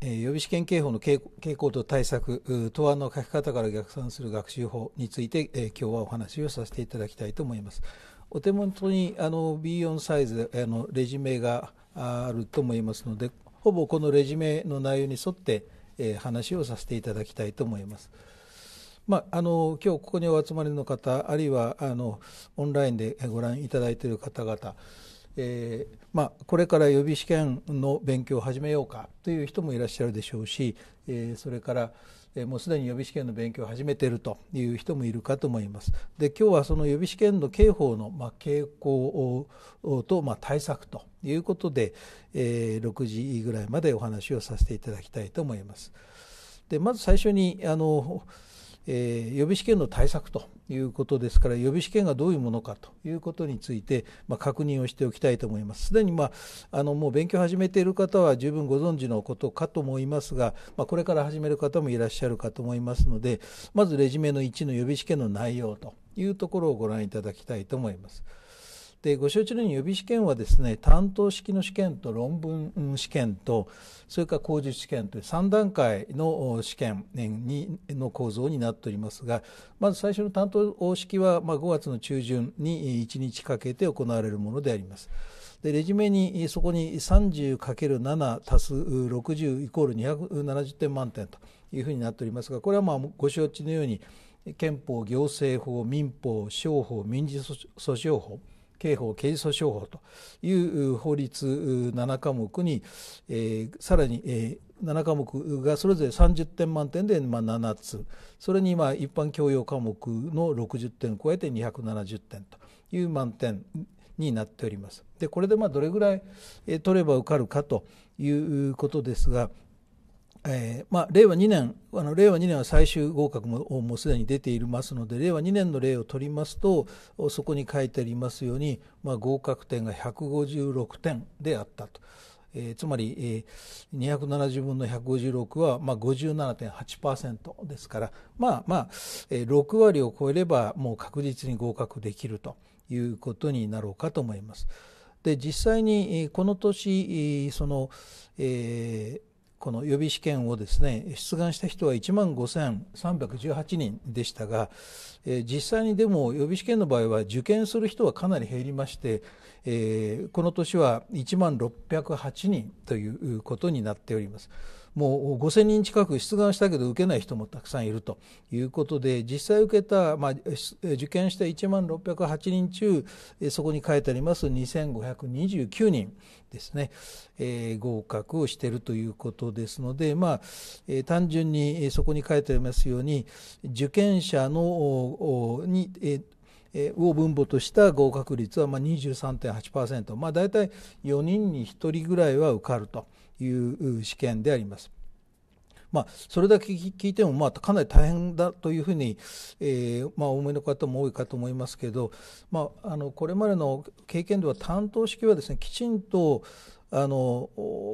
えー、予備試験刑法の傾向と対策、答案の書き方から逆算する学習法について、えー、今日はお話をさせていただきたいと思います。お手元にあの B4 サイズあのレジュメがあると思いますので、ほぼこのレジュメの内容に沿って、えー、話をさせていただきたいと思います。まあ、あの今日ここにお集まりの方、あるいはあのオンラインでご覧いただいている方々、えー、まあ、これから予備試験の勉強を始めようかという人もいらっしゃるでしょうし、えー、それから、えー、もうすでに予備試験の勉強を始めているという人もいるかと思います。で今日はその予備試験の刑法の、まあ、傾向と、まあ、対策ということで、え6時ぐらいまでお話をさせていただきたいと思います。でまず最初にあのえー、予備試験の対策ということですから予備試験がどういうものかということについて、まあ、確認をしておきたいと思います。すでに、まあ、あのもう勉強始めている方は十分ご存知のことかと思いますが、まあ、これから始める方もいらっしゃるかと思いますのでまずレジュメの1の予備試験の内容というところをご覧いただきたいと思います。でご承知のように予備試験はですね担当式の試験と論文試験とそれから口述試験という3段階の試験にの構造になっておりますがまず最初の担当式は、まあ、5月の中旬に1日かけて行われるものであります。でレジュメにそこに 30×7 足す60イコール270点満点というふうになっておりますがこれはまあご承知のように憲法行政法民法商法民事訴訟法刑法刑事訴訟法という法律7科目に、えー、さらに、えー、7科目がそれぞれ30点満点で、ま7つそれにまあ一般教養科目の60点を超えて270点という満点になっております。でこれでまあどれぐらい取れば受かるかということですがえーまあ、令和2年あの令和2年は最終合格ももうすでに出ていますので令和2年の例を取りますとそこに書いてありますように、まあ、合格点が156点であったと、えー、つまり、えー、270分の156は、まあ、57.8%ですからまあまあ、えー、6割を超えればもう確実に合格できるということになろうかと思います。で実際にこの年その、えーこの予備試験をですね出願した人は1万5318人でしたが、えー、実際にでも予備試験の場合は受験する人はかなり減りまして、えー、この年は1万608人ということになっております。もう5000人近く出願したけど受けない人もたくさんいるということで実際受けた、まあ、受験した1万608人中そこに書いてあります2529人ですね、えー、合格をしているということですので、まあえー、単純にそこに書いてありますように受験者のに、えーを分母とした合格率はまあ23.8%、まあ、大体4人に1人ぐらいは受かると。いう試験であります。まあ、それだけ聞いても、まあ、かなり大変だというふうに、えまあ、お思いの方も多いかと思いますけど、まあ、あのこれまでの経験では担当式はですねきちんとあの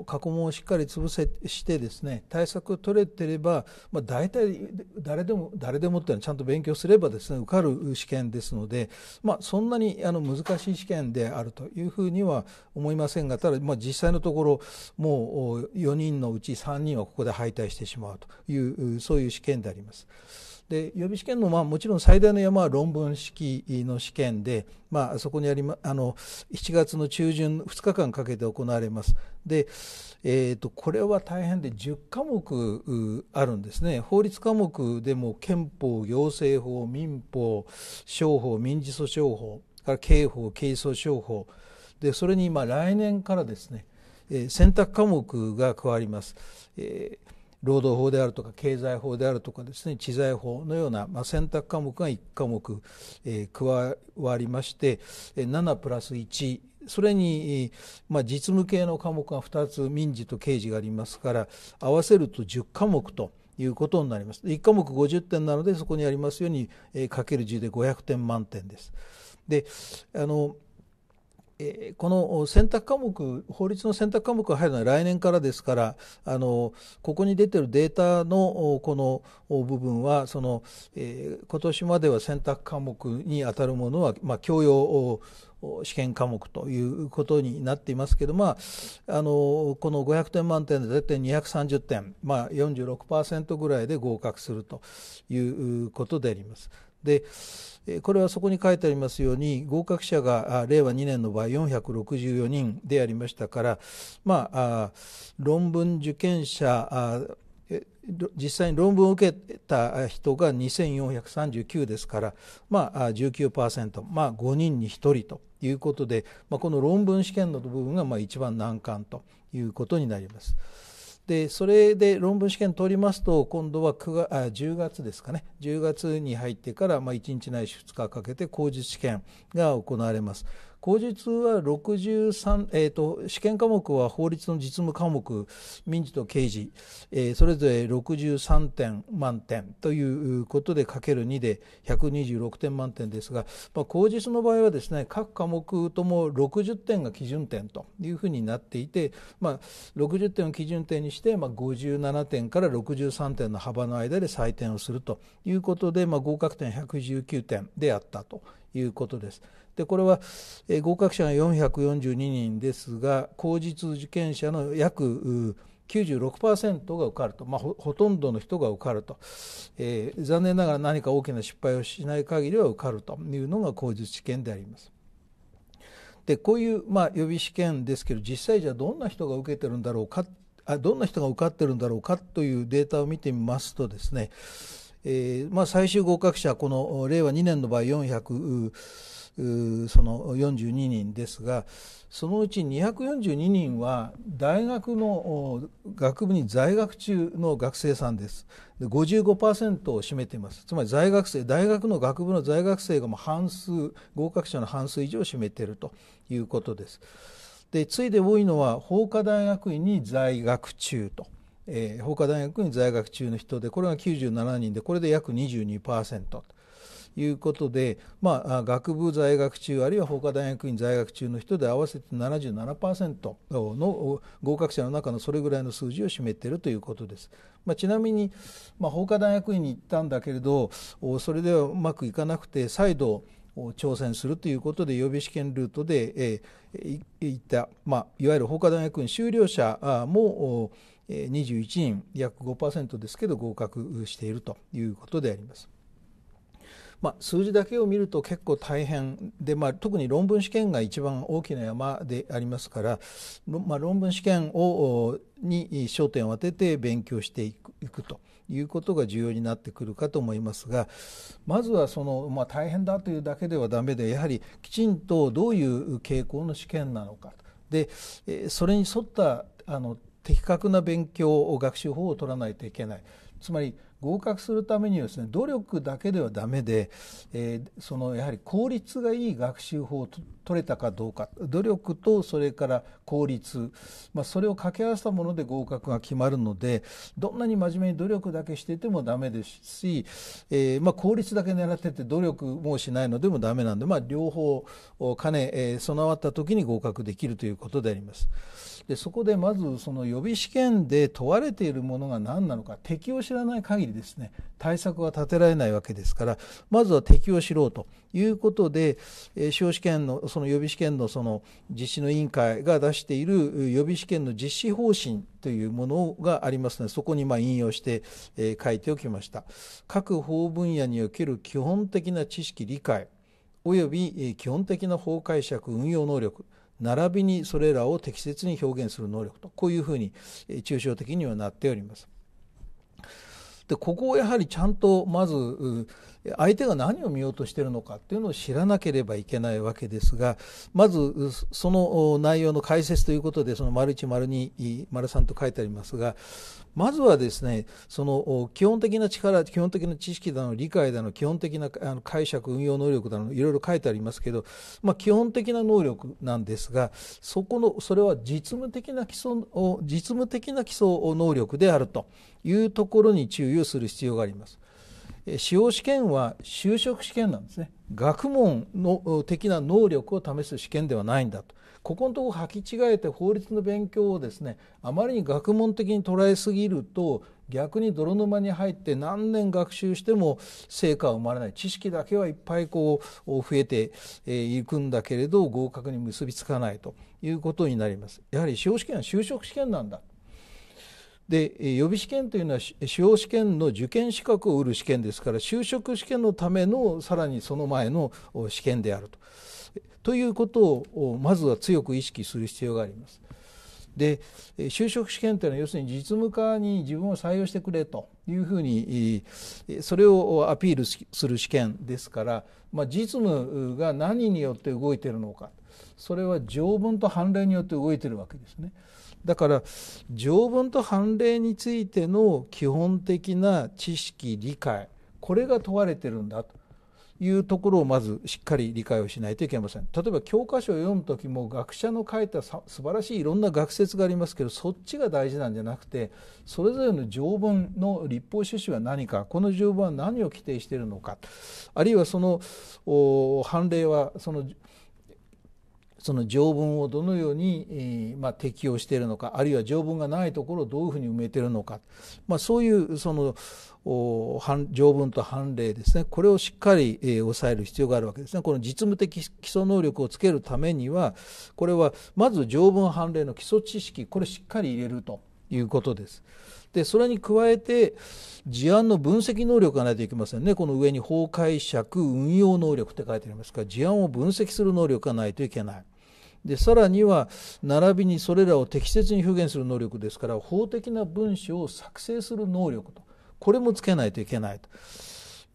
過去問をしっかり潰せしてですね対策取れてれば、まあ、大体誰でも誰でもっていうのはちゃんと勉強すればですね受かる試験ですので、まあ、そんなにあの難しい試験であるというふうには思いませんがただ、まあ、実際のところもう4人のうち3人はここで敗退してしまうというそういう試験であります。で予備試験の、まあ、もちろん最大の山は論文式の試験で、まあ、そこにあり、ま、あの7月の中旬2日間かけて行われますで、えーと、これは大変で10科目あるんですね法律科目でも憲法行政法民法商法民事訴訟法から刑法刑事訴訟法でそれに来年からですね選択科目が加わります、えー労働法であるとか経済法であるとかですね知財法のような、まあ、選択科目が1科目、えー、加わりまして7プラス1それに、まあ、実務系の科目が2つ民事と刑事がありますから合わせると10科目と。いうことになります1科目50点なのでそこにありますように、えー、かける10で500点満点です。であのこの選択科目、法律の選択科目が入るのは来年からですから、あのここに出ているデータのこの部分は、そのえー、今年までは選択科目に当たるものは、まあ、教養試験科目ということになっていますけど、まあ、あのこの500点満点で大体230点、まあ46%ぐらいで合格するということであります。でこれはそこに書いてありますように合格者が令和2年の場合464人でありましたから、まあ、論文受験者実際に論文を受けた人が2439ですから、まあ19、まあ、5人に1人ということで、まあ、この論文試験の部分がまあ一番難関ということになります。でそれで論文試験通りますと今度は月あ10月ですかね10月に入ってから、まあ、1日ないし2日かけて口述試験が行われます口実は63、えーと、試験科目は法律の実務科目民事と刑事、えー、それぞれ63点満点ということでかける2で126点満点ですが、まあ、口実の場合はですね各科目とも60点が基準点というふうになっていて、まあ、60点を基準点にして、まあ、57点から63点の幅の間で採点をするということで、まあ、合格点119点であったということです。でこれは、えー、合格者が442人ですが公実受験者の約96%が受かると、まあ、ほとんどの人が受かると、えー、残念ながら何か大きな失敗をしない限りは受かるというのが口実試験であります。でこういう、まあ、予備試験ですけど実際じゃあどんな人が受けてるんだろうかあどんな人が受かってるんだろうかというデータを見てみますとですね、えーまあ、最終合格者この令和2年の場合4 0その42人ですがそのうち242人は大学の学部に在学中の学生さんですで55%を占めていますつまり在学生大学の学部の在学生がもう半数合格者の半数以上を占めているということですで次いで多いのは法科大学院に在学中と。えー、法科大学に在学中の人でこれが97人でこれで約22%ということで、まあ、学部在学中あるいは法科大学院在学中の人で合わせて77%の合格者の中のそれぐらいの数字を占めているということです。まあ、ちなみに、まあ、法科大学院に行ったんだけれどそれではうまくいかなくて再度挑戦するということで予備試験ルートで、行った、まあ、いわゆる法科大学院修了者も21人約5%ですけど合格しているということであります。まあ、数字だけを見ると結構大変で、まあ、特に論文試験が一番大きな山でありますから、まあ、論文試験をに焦点を当てて勉強していくと。いうことが重要になってくるかと思いますがまずはその、まあ、大変だというだけではダメでやはりきちんとどういう傾向の試験なのかでそれに沿ったあの的確な勉強を学習法を取らないといけないつまり合格するためにはですね努力だけではダメで、えー、そのやはり効率がいい学習法を取れたかどうか努力とそれから効率、まあ、それを掛け合わせたもので合格が決まるのでどんなに真面目に努力だけしててもダメですし、えー、まあ、効率だけ狙ってて努力もしないのでもダメなんで、まあ、両方兼ね、えー、備わった時に合格できるということであります。でそこでまずその予備試験で問われているものが何なのか敵を知らない限りですね対策は立てられないわけですからまずは適用しろということで、え司法試験のその予備試験のその実施の委員会が出している予備試験の実施方針というものがありますのでそこにま引用して、え書いておきました各法分野における基本的な知識理解及び基本的な法解釈運用能力並びにそれらを適切に表現する能力とこういうふうに抽象的にはなっております。でここをやはりちゃんとまず相手が何を見ようとしているのかというのを知らなければいけないわけですがまずその内容の解説ということでその丸1丸2丸3と書いてありますがまずはですねその基本的な力基本的な知識だの理解だの基本的な解釈運用能力だのいろいろ書いてありますけど、まあ、基本的な能力なんですがそこのそれは実務的な基礎実務的な基礎能力であると。いうところに注意をする必要があります。司法試験は就職試験なんですね。学問の的な能力を試す試験ではないんだと。ここのところ履き違えて法律の勉強をですね、あまりに学問的に捉えすぎると、逆に泥沼に入って何年学習しても成果は生まれない知識だけはいっぱいこう増えていくんだけれど合格に結びつかないということになりますやはり司法試験は就職試験なんだで予備試験というのは司法試験の受験資格を売る試験ですから就職試験のためのさらにその前の試験であると。ということをまずは強く意識する必要があります。で就職試験というのは要するに実務家に自分を採用してくれというふうにそれをアピールする試験ですから、まあ、実務が何によって動いているのかそれは条文と判例によって動いているわけですね。だから条文と判例についての基本的な知識理解これが問われてるんだというところをまずしっかり理解をしないといけません例えば教科書を読む時も学者の書いた素晴らしいいろんな学説がありますけどそっちが大事なんじゃなくてそれぞれの条文の立法趣旨は何かこの条文は何を規定しているのかあるいはその判例はそのその条文をどのように、えー、まあ、適用しているのかあるいは条文がないところをどういうふうに埋めているのか、まあ、そういうその条文と判例ですねこれをしっかり、えー、抑える必要があるわけですねこの実務的基礎能力をつけるためにはこれはまず条文判例の基礎知識これしっかり入れるということです。でそれに加えて事案の分析能力がないといけませんねこの上に法解釈運用能力って書いてありますから事案を分析する能力がないといけない。でさらには並びにそれらを適切に表現する能力ですから法的な文書を作成する能力とこれもつけないといけないと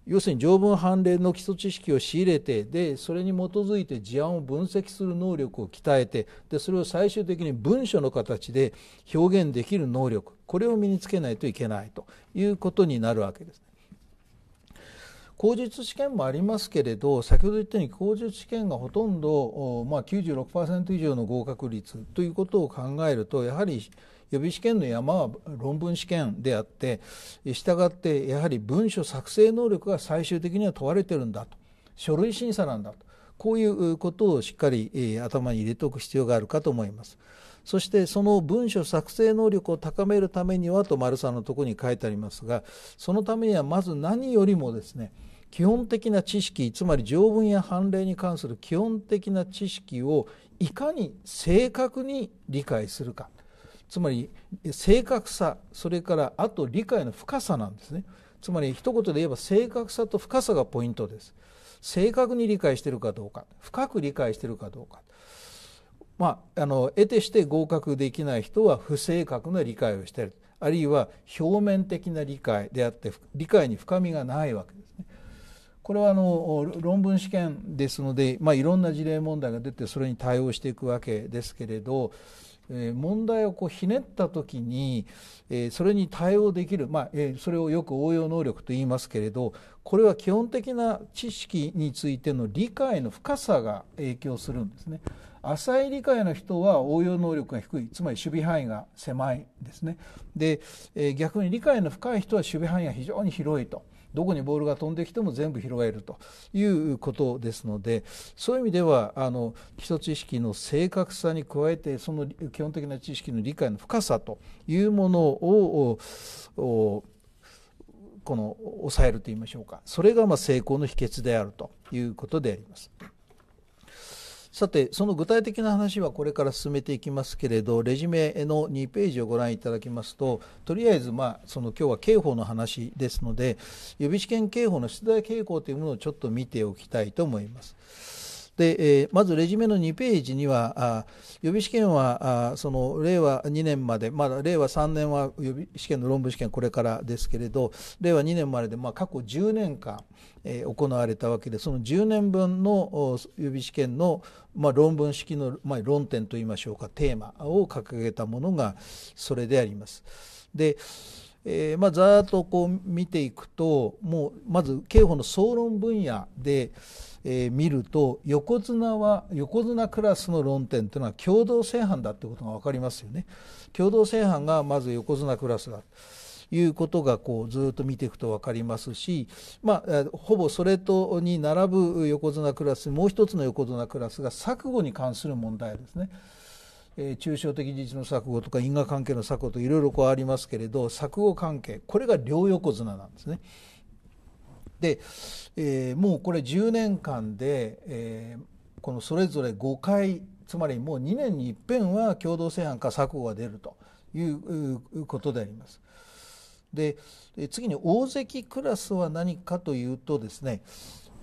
要するに条文判例の基礎知識を仕入れてでそれに基づいて事案を分析する能力を鍛えてでそれを最終的に文書の形で表現できる能力これを身につけないといけないということになるわけです。口述試験もありますけれど先ほど言ったように口述試験がほとんど、まあ96、以上の合格率ということを考えるとやはり予備試験の山は論文試験であってしたがってやはり文書作成能力が最終的には問われているんだと書類審査なんだとこういうことをしっかり頭に入れておく必要があるかと思います。そしてその文書作成能力を高めるためにはと丸さんのところに書いてありますがそのためにはまず何よりもですね基本的な知識つまり条文や判例に関する基本的な知識をいかに正確に理解するかつまり正確さそれからあと理解の深さなんですねつまり一言で言えば正確さと深さがポイントです正確に理解してるかどうか深く理解してるかどうかまあ、あの得てして合格できない人は不正確な理解をしているあるいは表面的な理解であって理解に深みがないわけですこれはあの論文試験ですので、まあ、いろんな事例問題が出てそれに対応していくわけですけれど、えー、問題をこうひねった時に、えー、それに対応できる、まあえー、それをよく応用能力と言いますけれどこれは基本的な知識についての理解の深さが影響するんですね。浅い理解の人は応用能力が低いつまり守備範囲が狭いですねで、えー、逆に理解の深い人は守備範囲が非常に広いとどこにボールが飛んできても全部拾えるということですのでそういう意味ではあの基礎知識の正確さに加えてその基本的な知識の理解の深さというものをこの抑えるといいましょうかそれがま成功の秘訣であるということであります。さて、その具体的な話はこれから進めていきますけれど、レジュメの2ページをご覧いただきますと、とりあえず、まあ、その今日は刑法の話ですので、予備試験刑法の出題傾向というものをちょっと見ておきたいと思います。で、えー、まずレジュメの2ページには予備試験はあその令和2年まで、まだ令和3年は予備試験の論文試験これからですけれど令和2年までで、まあ、過去10年間、えー、行われたわけでその10年分の予備試験の、まあ、論文式の、まあ、論点といいましょうかテーマを掲げたものがそれであります。でえーまあ、ざーっとこう見ていくともうまず刑法の総論分野で、えー、見ると横綱は横綱クラスの論点というのは共同正犯だということが分かりますよね。共同正犯がまず横綱クラスだということがこうずっと見ていくと分かりますし、まあ、ほぼそれとに並ぶ横綱クラスもう一つの横綱クラスが錯誤に関する問題ですね。え抽象的事実の錯誤とか因果関係の錯誤といろいろこうありますけれど錯誤関係これが両横綱なんですね。で、えー、もうこれ10年間で、えー、このそれぞれ5回つまりもう2年にいっぺんは共同正犯か錯誤が出るということであります。で次に大関クラスは何かというとですね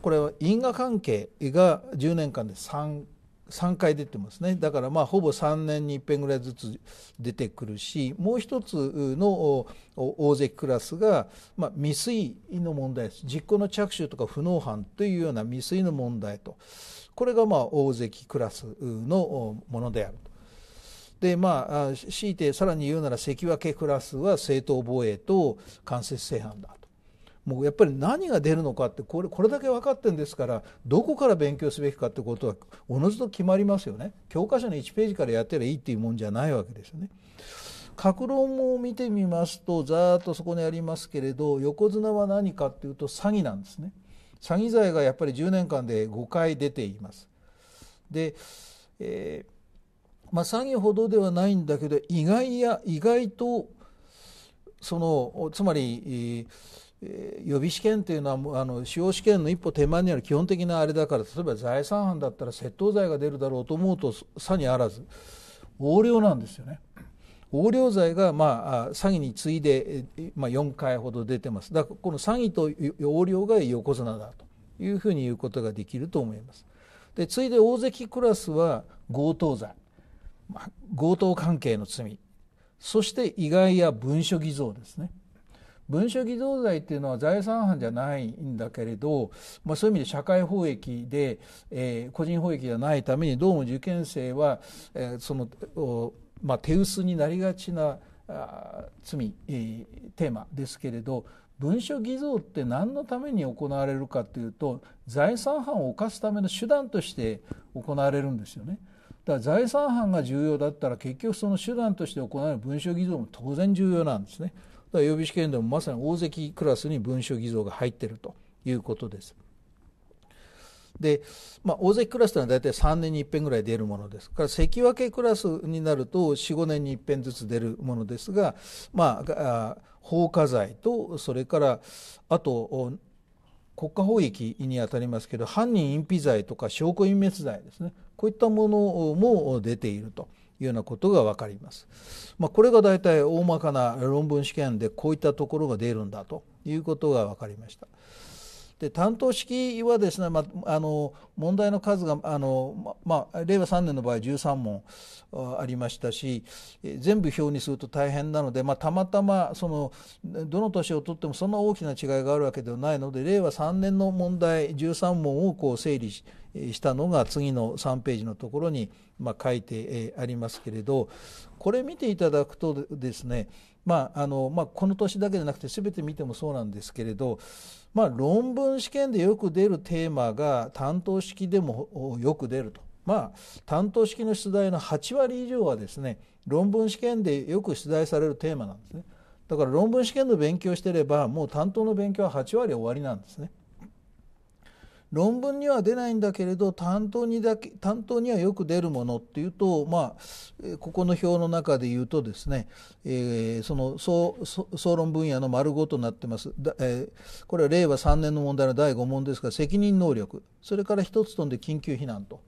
これは因果関係が10年間で3 3回出てますねだからまあほぼ3年に1遍ぐらいずつ出てくるしもう一つの大関クラスが、まあ、未遂の問題です実行の着手とか不能犯というような未遂の問題とこれがまあ大関クラスのものであると。でまあ強いてさらに言うなら関脇クラスは正当防衛と間接正反だと。もうやっぱり何が出るのかってこれこれだけ分かってるんですからどこから勉強すべきかってことはおのずと決まりますよね教科書の1ページからやってればいいっていうもんじゃないわけですよね。格論を見てみますとざーっとそこにありますけれど横綱は何かっていうと詐欺なんですね詐欺罪がやっぱり10年間で5回出ていますで、えー、まあ、詐欺ほどではないんだけど意外や意外とそのつまり、えー予備試験というのはあの司法試験の一歩手前にある基本的なあれだから例えば財産犯だったら窃盗罪が出るだろうと思うとさにあらず横領なんですよね横領罪が、まあ、詐欺に次いで、まあ、4回ほど出てますだからこの詐欺と横領が横綱だというふうに言うことができると思いますで次いで大関クラスは強盗罪、まあ、強盗関係の罪そして意外や文書偽造ですね文書偽造罪っていうのは財産犯じゃないんだけれど、まあ、そういう意味で社会法益で、えー、個人法益じゃないためにどうも受験生は、えー、その、まあ、手薄になりがちなあ罪、えー、テーマですけれど文書偽造って何のために行われるかというと財産犯を犯すための手段として行われるんですよね。だから財産犯が重要だったら結局その手段として行われる文書偽造も当然重要なんですね。だから予備試験でもまさに大関クラスに文書偽造が入ってるということです。で、まあ、大関クラスというのは大体3年に一遍ぐらい出るものです。から関脇クラスになると4、5年に一遍ずつ出るものですが、まあ、放火罪と、それからあと国家法益にあたりますけど、犯人隠避罪とか証拠隠滅罪ですね、こういったものも出ていると。いうようなことがわかります。まあ、これが大体大まかな論文試験でこういったところが出るんだということが分かりました。で担当式はですね、まあ、あの問題の数があの、まあ、令和3年の場合13問ありましたし全部表にすると大変なので、まあ、たまたまそのどの年をとってもそんな大きな違いがあるわけではないので令和3年の問題13問をこう整理したのが次の3ページのところにまあ、書いてありますけれどこれ見ていただくとですね、まああのまあ、この年だけじゃなくて全て見てもそうなんですけれど、まあ、論文試験でよく出るテーマが担当式でもよく出ると。まあ、担当式の出題の8割以上はですね論文試験でよく出題されるテーマなんですねだから論文試験の勉強してればもう担当の勉強は8割終わりなんですね。論文には出ないんだけれど担当にだけ担当にはよく出るものっていうとまあここの表の中で言うとですね、えー、その総総論分野の丸ごとなってます、えー、これは令和3年の問題の第5問ですが責任能力それから一つ飛んで緊急避難と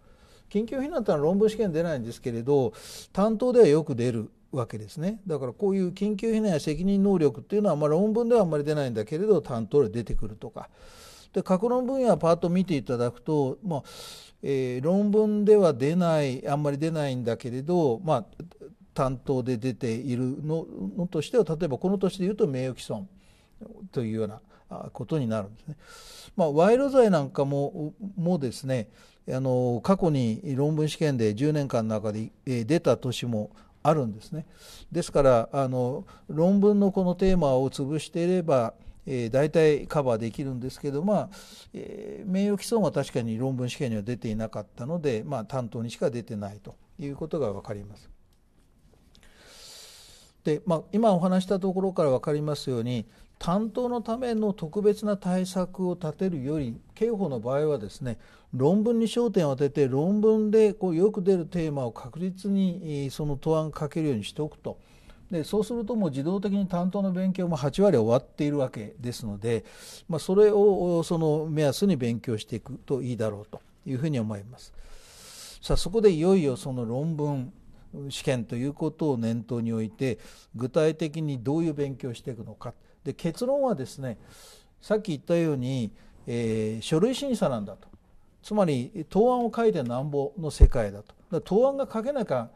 緊急避難というのは論文試験出ないんですけれど担当ではよく出るわけですねだからこういう緊急避難や責任能力っていうのは、まあ、論文ではあんまり出ないんだけれど担当で出てくるとかで過論分野パートを見ていただくと、まあえー、論文では出ないあんまり出ないんだけれど、まあ、担当で出ているののとしては例えばこの年でいうと名誉毀損というようなことになるんですね。まあ、賄賂罪なんかももですねあの過去に論文試験で10年間の中で、えー、出た年もあるんですね。ですからあの論文のこのテーマを潰していればえ大体カバーできるんですけど、まあえー、名誉毀損は確かに論文試験には出ていなかったので、まあ、担当にしか出てないということが分かります。で、まあ、今お話したところから分かりますように担当のための特別な対策を立てるより刑法の場合はですね論文に焦点を当てて論文でこうよく出るテーマを確実にその答案かけるようにしておくとでそうするともう自動的に担当の勉強も8割終わっているわけですので、まあ、それをその目安に勉強していくといいだろうというふうに思います。さあそこでいよいよその論文試験ということを念頭において具体的にどういう勉強をしていくのかで結論はですねさっき言ったように、えー、書類審査なんだとつまり答案を書いてなんぼの世界だとだ答案が書けなきゃ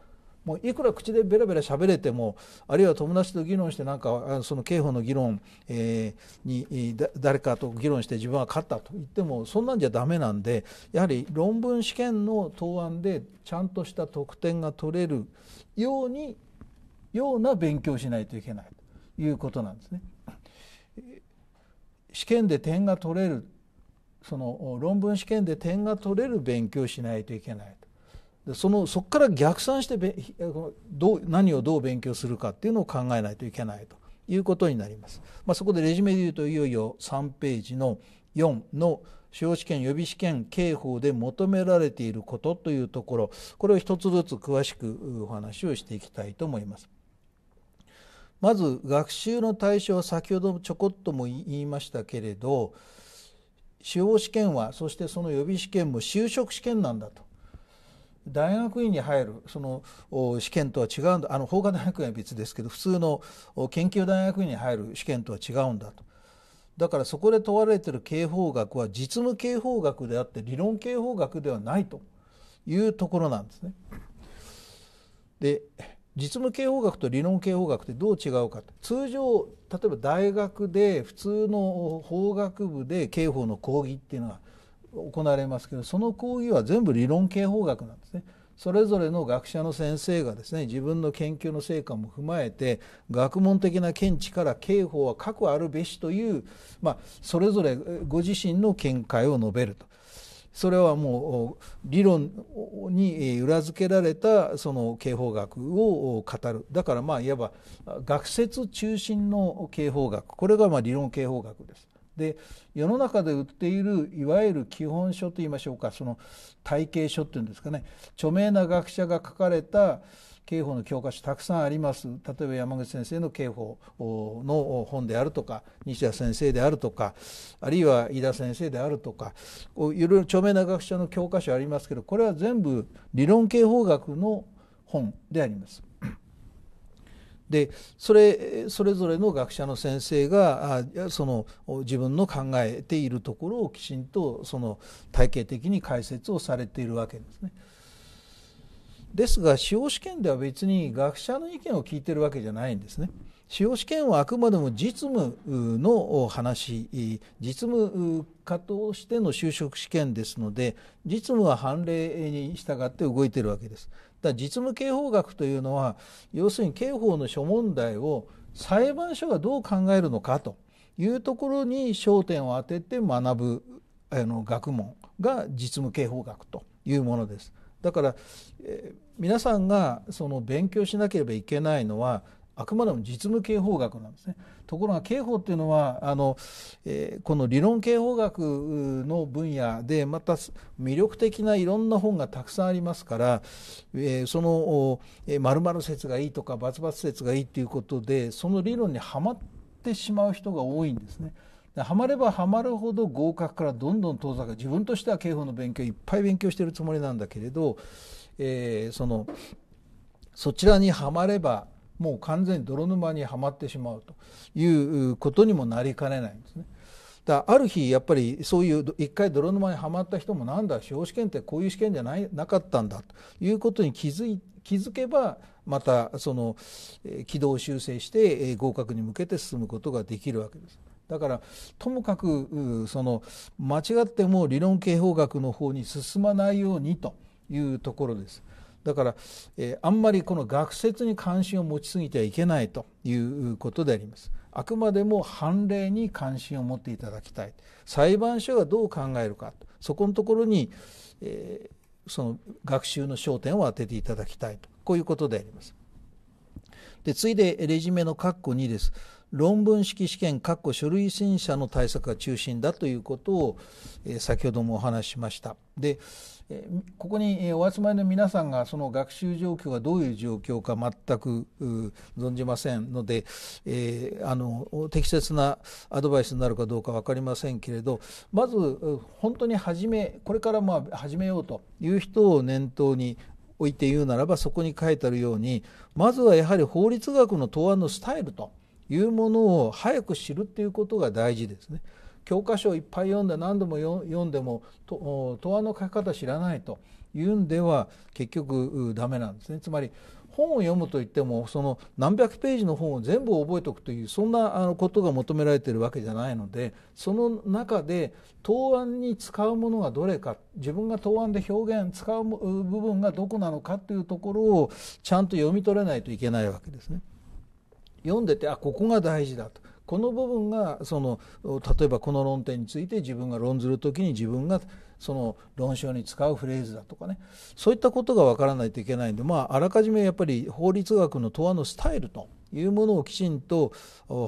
もういくら口でべらしゃ喋れてもあるいは友達と議論してなんかその刑法の議論、えー、に誰かと議論して自分は勝ったと言ってもそんなんじゃダメなんでやはり論文試験の答案でちゃんとした得点が取れるようにような勉強をしないといけないということなんですね。試験で点が取れるその論文試験で点が取れる勉強をしないといけない。そのそこから逆算してどう何をどう勉強するかっていうのを考えないといけないということになります。まあ、そこでレジュメで言うといよいよ3ページの4の司法試験予備試験刑法で求められていることというところこれを一つずつ詳しくお話をしていきたいと思います。まず学習の対象は先ほどちょこっとも言いましたけれど司法試験はそしてその予備試験も就職試験なんだと大学院に入るその試験とは違うんだあの法科大学院は別ですけど普通の研究大学院に入る試験とは違うんだとだからそこで問われてる刑法学は実務刑法学であって理論刑法学ではないというところなんですね。で実務刑法学と理論刑法学ってどう違うか通常例えば大学で普通の法学部で刑法の講義っていうのは行われますけどその講義は全部理論系法学なんですね。それぞれの学者の先生がですね自分の研究の成果も踏まえて学問的な見地から刑法は確あるべしという、まあ、それぞれご自身の見解を述べると。それはもう理論に裏付けられたその刑法学を語るだからまあいわば学説中心の刑法学これがまあ理論刑法学です。で世の中で売っているいわゆる基本書といいましょうかその体系書っていうんですかね著名な学者が書かれた刑法の教科書たくさんあります例えば山口先生の刑法の本であるとか西田先生であるとかあるいは井田先生であるとかいろいろ著名な学者の教科書ありますけどこれは全部理論刑法学の本であります。でそれそれぞれの学者の先生がその自分の考えているところをきちんとその体系的に解説をされているわけですね。ですが司法試験では別に学者の意見を聞いてるわけじゃないんですね。司法試験はあくまでも実務の話実務家としての就職試験ですので実務は判例に従って動いているわけです。だ実務刑法学というのは要するに刑法の諸問題を裁判所がどう考えるのかというところに焦点を当てて学ぶあの学問が実務刑法学というものです。だから、え皆さんがその勉強しなければいけないのはあくまでも実務刑法学なんですね。ところが刑法っていうのはあの、えー、この理論刑法学の分野でまた魅力的ないろんな本がたくさんありますから、えー、その〇〇説がいいとか××説がいいっていうことでその理論にはまってしまう人が多いんですね。はまればはまるほど合格からどんどん遠ざかる自分としては刑法の勉強いっぱい勉強してるつもりなんだけれど、えー、そのそちらにはまればもう完全に泥沼にはまってしまうということにもなりかねないんですね。だある日やっぱりそういう一回泥沼にはまった人もなんだ司法試験ってこういう試験じゃないなかったんだということに気づい気づけばまたその軌道修正して合格に向けて進むことができるわけです。だからともかくその間違っても理論刑法学の方に進まないようにというところです。だから、えー、あんまりこの学説に関心を持ちすぎてはいけないということであります。あくまでも判例に関心を持っていただきたい。裁判所がどう考えるか、そこのところに、えー、その学習の焦点を当てていただきたいと、こういうことであります。で、次いで、レジュメの括弧2です。論文式試験、括弧書類審査の対策が中心だということを、えー、先ほどもお話ししました。で、ここにお集まりの皆さんがその学習状況がどういう状況か全く存じませんので、えー、あの適切なアドバイスになるかどうか分かりませんけれどまず本当に始めこれからまあ始めようという人を念頭に置いて言うならばそこに書いてあるようにまずはやはり法律学の答案のスタイルというものを早く知るということが大事ですね。教科書をいっぱい読んで何度も読んでも答案の書き方知らないというんでは結局ダメなんですね。つまり本を読むといってもその何百ページの本を全部覚えておくというそんなことが求められているわけじゃないのでその中で答案に使うものがどれか自分が答案で表現使う部分がどこなのかというところをちゃんと読み取れないといけないわけですね。読んでてあここが大事だとこの部分がその例えばこの論点について自分が論ずる時に自分がその論証に使うフレーズだとかねそういったことがわからないといけないんで、まあ、あらかじめやっぱり法律学の答案のスタイルというものをきちんと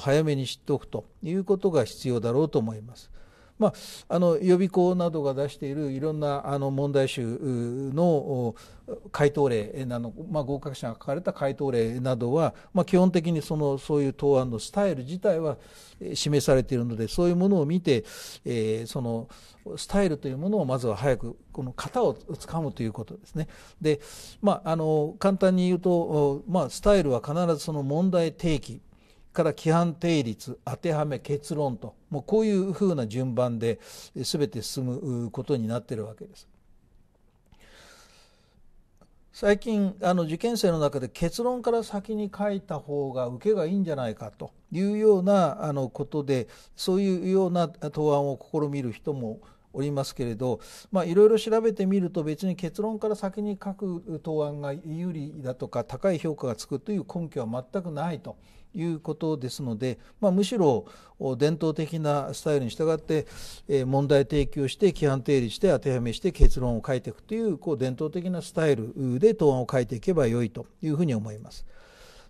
早めに知っておくということが必要だろうと思います。まあ、あの予備校などが出しているいろんなあの問題集の回答例なの、まあ、合格者が書かれた回答例などは、まあ、基本的にそのそういう答案のスタイル自体は示されているのでそういうものを見て、えー、そのスタイルというものをまずは早くこの型をつかむということですね。でまあ、あの簡単に言うと、まあ、スタイルは必ずその問題提起から規範定律当てはめ結論ともうこういうふうな順番で全て進むことになってるわけです。最近あの受験生の中で結論から先に書いた方が受けがいいんじゃないかというようなあのことでそういうような答案を試みる人もおりますけれどいろいろ調べてみると別に結論から先に書く答案が有利だとか高い評価がつくという根拠は全くないということですので、まあ、むしろ伝統的なスタイルに従って、え問題提起をして規範定理して当てはめして結論を書いていくというこう伝統的なスタイルで答案を書いていけばよいというふうに思います。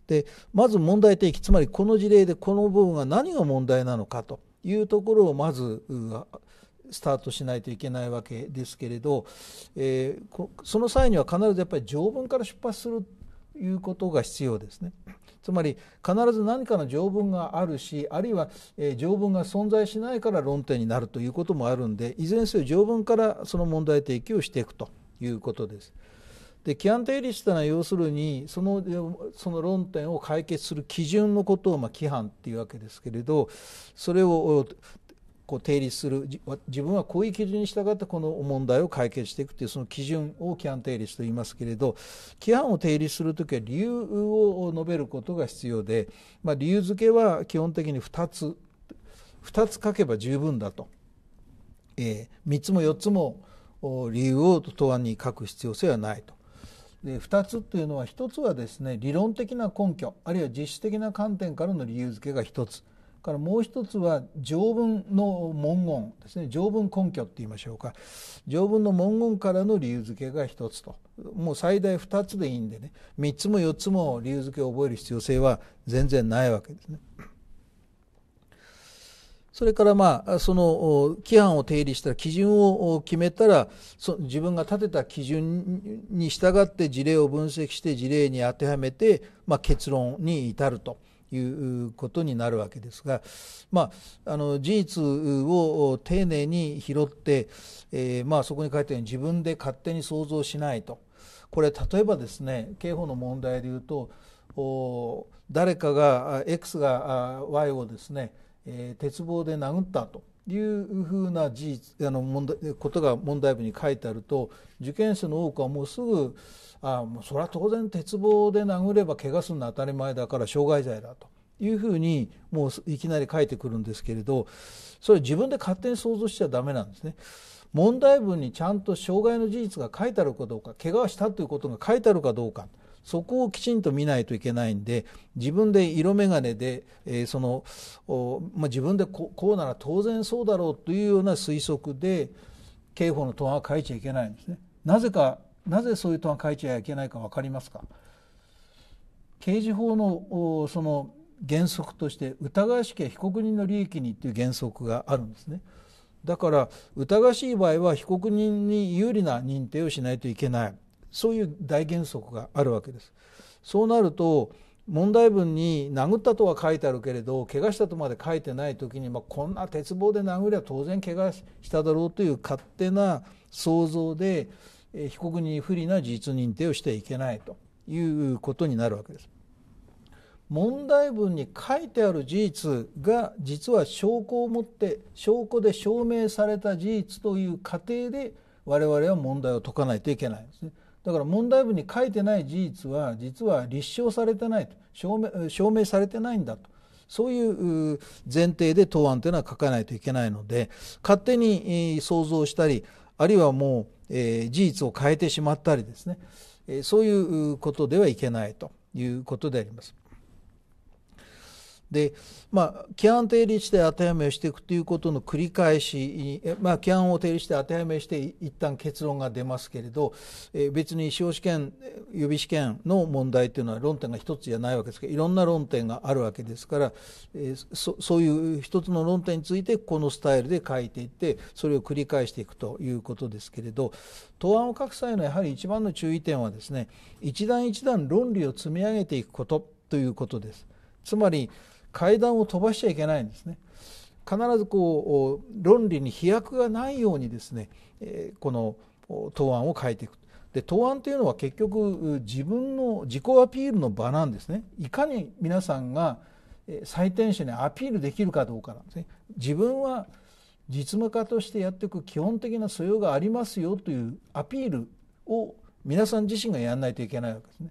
でまず問題提起つまりこの事例でこの部分が何が問題なのかというところをまずスタートしないといけないわけですけれど、えー、その際には必ずやっぱり条文から出発するということが必要ですね。つまり必ず何かの条文があるしあるいは、え条文が存在しないから論点になるということもあるんでいずれにせよ条文からその問題提起をしていくということです。でキ範ンテしリスというのは要するにそのその論点を解決する基準のことをま規範っていうわけですけれどそれをこう定立する自分はこういう基準に従ってこの問題を解決していくというその基準を規範定立と言いますけれど規範を定立するときは理由を述べることが必要で、まあ、理由付けは基本的に2つ2つ書けば十分だと、えー、3つも4つも理由を答案に書く必要性はないと。で2つというのは1つはですね理論的な根拠あるいは実質的な観点からの理由付けが1つ。からもう一つは条文の文言ですね条文根拠って言いましょうか条文の文言からの理由付けが一つともう最大2つでいいんでね3つも4つも理由付けを覚える必要性は全然ないわけですね。それからまあその規範を定理したら基準を決めたら自分が立てた基準に従って事例を分析して事例に当てはめて、まあ、結論に至ると。いうことになるわけですが、まあ、あの事実を丁寧に拾って、えー、まあ、そこに書いたように自分で勝手に想像しないとこれ例えばですね刑法の問題でいうと誰かが X が Y をですね、えー、鉄棒で殴ったと。いうふうな事実あの問題ことが問題文に書いてあると受験生の多くはもうすぐあもうそれは当然鉄棒で殴れば怪我するのは当たり前だから傷害罪だというふうにもういきなり書いてくるんですけれどそれ自分で勝手に想像しちゃダメなんですね。問題文にちゃんと障害の事実が書いてあるかどうか怪我をしたということが書いてあるかどうかそこをきちんと見ないといけないんで自分で色眼鏡で、えー、そのまあ、自分でこうなら当然そうだろうというような推測で刑法の答案は書いちゃいけないんですね。なぜかなぜそういう問い書いちゃいけないか分かりますか刑事法のその原則として疑わしきは被告人の利益にという原則があるんですねだから疑わしい場合は被告人に有利な認定をしないといけないそういう大原則があるわけですそうなると問題文に殴ったとは書いてあるけれど怪我したとまで書いてない時に、まあ、こんな鉄棒で殴りゃ当然怪我しただろうという勝手な想像で被告人に不利な事実認定をしてはいけないということになるわけです。問題文に書いてある事実が実は証拠を持って証拠で証明された事実という過程で我々は問題を解かないといけないんですね。だから問題文に書いてない事実は実は立証されてないと証明証明されてないんだとそういう前提で答案というのは書かないといけないので勝手に想像したりあるいはもうえー、事実を変えてしまったりですね、えー、そういうことではいけないということであります。でまあ規範定理して当てはめをしていくということの繰り返しまあ規範を定理して当てはめして一旦結論が出ますけれど、え別に司法試験予備試験の問題というのは論点が一つじゃないわけですけどいろんな論点があるわけですから、えそそういう一つの論点についてこのスタイルで書いていってそれを繰り返していくということですけれど答案を書く際のやはり一番の注意点はですね一段一段論理を積み上げていくことということです。つまり階段を飛ばしちゃいけないんですね。必ずこう論理に飛躍がないようにですねこの答案を書いていく。で答案というのは結局自分の自己アピールの場なんですね。いかに皆さんが採点者にアピールできるかどうかなんですね。自分は実務家としてやっていく基本的な素養がありますよというアピールを皆さん自身がやらないといけないわけですね。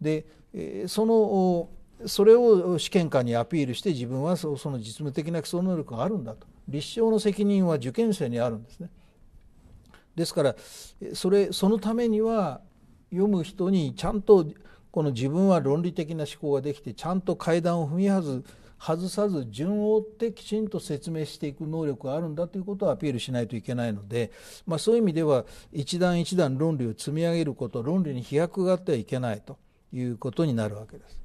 でそのそれを試験官にアピールして自分はその実務的な基礎能力があるんだと立証の責任は受験生にあるんですね。ですからそれそのためには読む人にちゃんとこの自分は論理的な思考ができてちゃんと階段を踏み外外さず順を追ってきちんと説明していく能力があるんだということをアピールしないといけないので、まあ、そういう意味では一段一段論理を積み上げること論理に飛躍があってはいけないということになるわけです。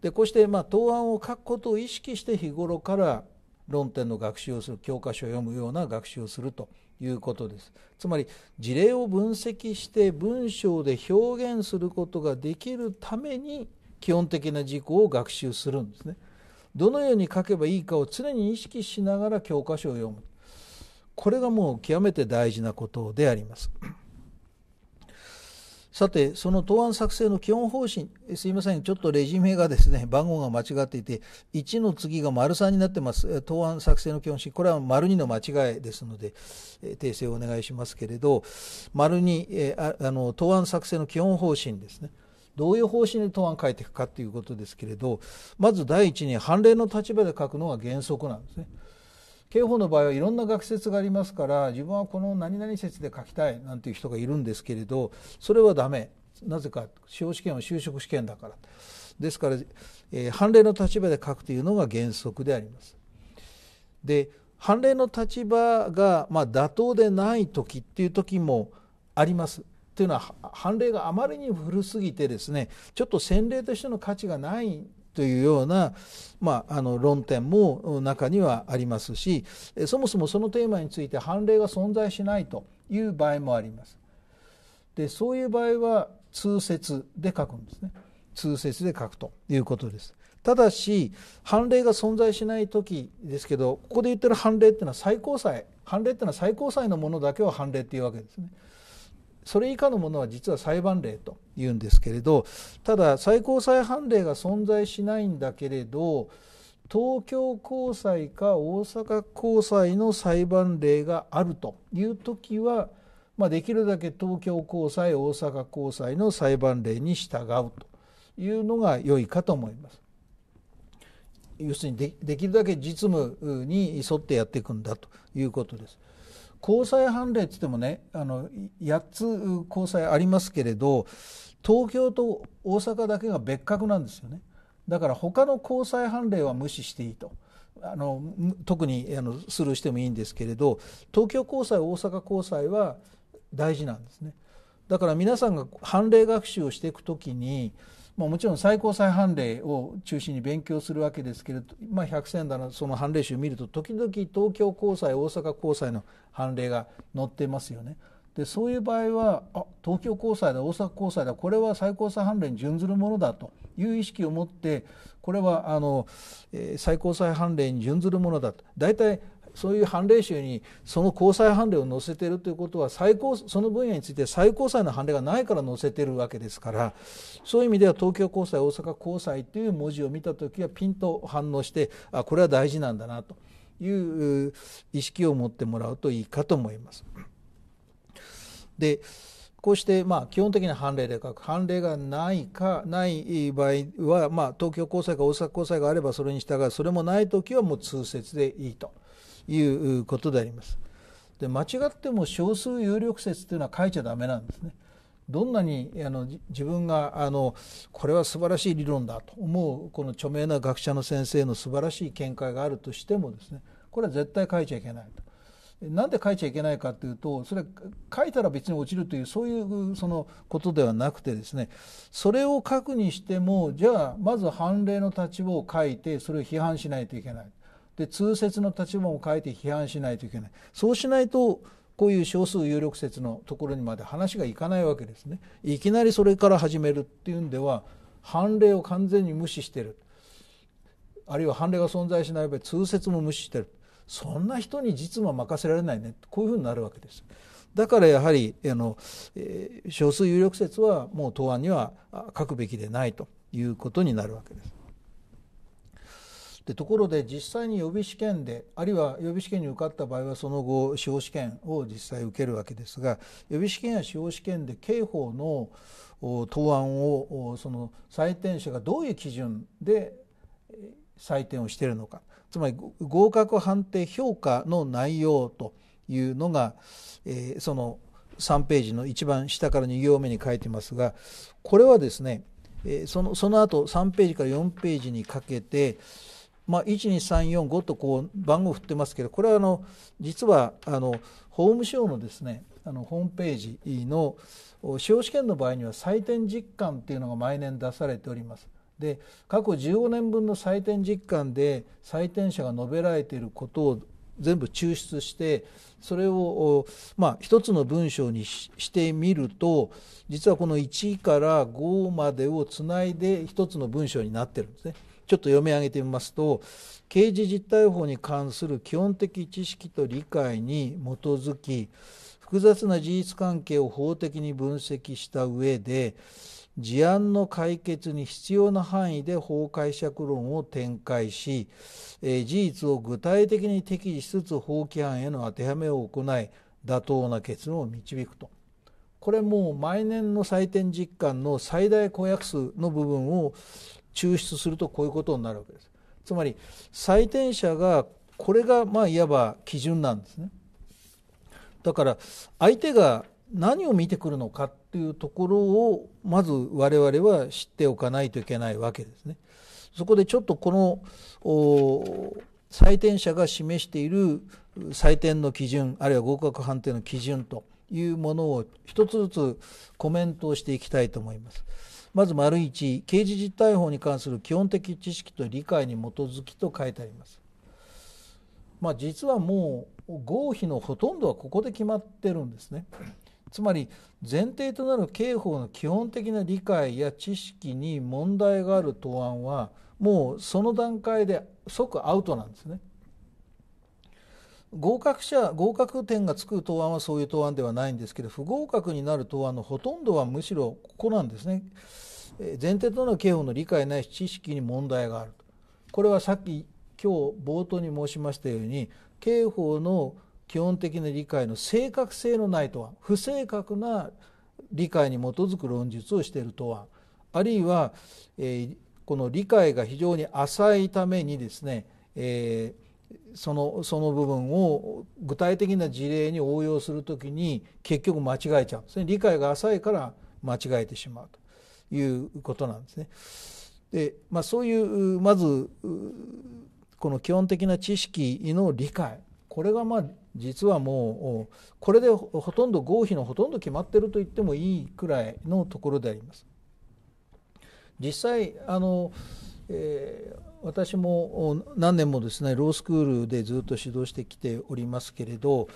でこうしてまあ答案を書くことを意識して日頃から論点の学習をする教科書を読むような学習をするということですつまり事例を分析して文章で表現することができるために基本的な事項を学習するんですねどのように書けばいいかを常に意識しながら教科書を読むこれがもう極めて大事なことであります。さて、その答案作成の基本方針、すいません、ちょっとレジュメがですね、番号が間違っていて、1の次が丸3になってます。答案作成の基本方針、これは丸2の間違いですので、訂正をお願いしますけれど、丸2、ああの答案作成の基本方針ですね。どういう方針で答案書いていくかということですけれど、まず第一に、判例の立場で書くのが原則なんですね。刑法の場合はいろんな学説がありますから自分はこの何々説で書きたいなんていう人がいるんですけれどそれはダメなぜか司法試験は就職試験だからですから、えー、判例の立場で書くというのが原則であります。で判例の立場が、まあ、妥当でない時っていう時もあります。というのは判例があまりに古すぎてですねちょっと先例としての価値がないというような、まあ、あの論点も中にはありますしそもそもそのテーマについて判例が存在しないという場合もあります。でそういう場合は通説で書くんですね。通説で書くということです。ただし判例が存在しない時ですけどここで言ってる判例っていうのは最高裁判例っていうのは最高裁のものだけを判例っていうわけですね。それ以下のものは実は裁判例というんですけれどただ最高裁判例が存在しないんだけれど東京高裁か大阪高裁の裁判例があるという時は、まあ、できるだけ東京高裁大阪高裁の裁判例に従うというのが良いかと思います。要するにできるだけ実務に沿ってやっていくんだということです。交際判例って言ってもねあの8つ交際ありますけれど東京と大阪だけが別格なんですよねだから他の交際判例は無視していいと。あの特にあのスルーしてもいいんですけれど東京高裁大阪高裁は大事なんですねだから皆さんが判例学習をしていく時にまあ、もちろん最高裁判例を中心に勉強するわけですけれど、まあ、百選だなその判例集を見ると時々東京高裁大阪高裁の判例が載ってますよね。でそういう場合はあ東京高裁だ大阪高裁だこれは最高裁判例に準ずるものだという意識を持ってこれはあの、えー、最高裁判例に準ずるものだと大体そういう判例集にその高裁判例を載せてるということは最高その分野について最高裁の判例がないから載せてるわけですからそういう意味では東京高裁大阪高裁という文字を見た時はピンと反応してあこれは大事なんだなという意識を持ってもらうといいかと思います。でこうしてまあ基本的な判例で書く判例がないかない場合はまあ東京高裁か大阪高裁があればそれに従うそれもない時はもう通説でいいということであります。で間違っても少数有力説というのは書いちゃだめなんですね。どんなにあの自分があのこれは素晴らしい理論だと思うこの著名な学者の先生の素晴らしい見解があるとしてもですねこれは絶対書いちゃいけないと。なんで書いちゃいけないかというとそれ書いたら別に落ちるというそういうそのことではなくてですねそれを書くにしてもじゃあまず判例の立場を書いてそれを批判しないといけないで通説の立場も変えて批判しないといけないそうしないとこういう少数有力説のところにまで話がいかないわけですねいきなりそれから始めるっていうんでは判例を完全に無視してるあるいは判例が存在しない場合通説も無視してるそんな人に実務は任せられないねこういうふうになるわけです。だからやはりあの、えー、少数有力説はもう答案には書くべきでないということになるわけです。でところで実際に予備試験であるいは予備試験に受かった場合はその後司法試験を実際受けるわけですが予備試験や司法試験で刑法の答案をその採点者がどういう基準で採点をしているのかつまり合格判定評価の内容というのが、えー、その3ページの一番下から2行目に書いてますがこれはですねそのその後3ページから4ページにかけてまあ、12345とこう番号振ってますけどこれはあの実はあの法務省のですねあのホームページの司法試験の場合には採点実感っていうのが毎年出されております。で過去15年分の採点実感で採点者が述べられていることを全部抽出してそれを、まあ、一つの文章にしてみると実はこの1から5までをつないで一つの文章になってるんですね。ちょっと読み上げてみますと刑事実態法に関する基本的知識と理解に基づき複雑な事実関係を法的に分析した上で事案の解決に必要な範囲で法解釈論を展開し、え事実を具体的に適時しつつ法規範への当てはめを行い妥当な結論を導くとこれもう毎年の採点実感の最大公約数の部分を抽出するとこういうことになるわけですつまり採点者がこれがまあいわば基準なんですねだから相手が何を見てくるのかっていうところをまず我々は知っておかないといけないわけですねそこでちょっとこの採点者が示している採点の基準あるいは合格判定の基準というものを一つずつコメントをしていきたいと思います。まず丸1刑事実態法に関する基本的知識と理解に基づきと書いてあります。まあ、実はもう合否のほとんどはここで決まってるんですね。つまり前提となる刑法の基本的な理解や知識に問題がある答案はもうその段階で即アウトなんですね。合格者合格点がつく答案はそういう答案ではないんですけど不合格になる答案のほとんどはむしろここなんですね前提となる刑法の理解ないし知識に問題があるこれはさっき今日冒頭に申しましたように刑法の基本的な理解の正確性のない答案不正確な理解に基づく論述をしている答案あるいは、えー、この理解が非常に浅いためにですね、えーそのその部分を具体的な事例に応用するときに結局間違えちゃうそで理解が浅いから間違えてしまうということなんですね。でまあ、そういうまずこの基本的な知識の理解これがまあ実はもうこれでほとんど合否のほとんど決まってると言ってもいいくらいのところであります。実際あの、えー私も何年もですねロースクールでずっと指導してきておりますけれど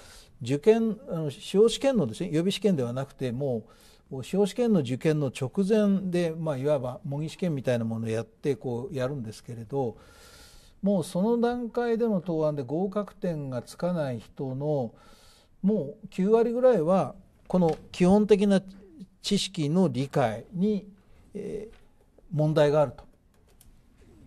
受験あの司法試験のですね予備試験ではなくてもう司法試験の受験の直前で、まあ、いわば模擬試験みたいなものをやってこうやるんですけれどもうその段階での答案で合格点がつかない人のもう9割ぐらいはこの基本的な知識の理解に、え問題があると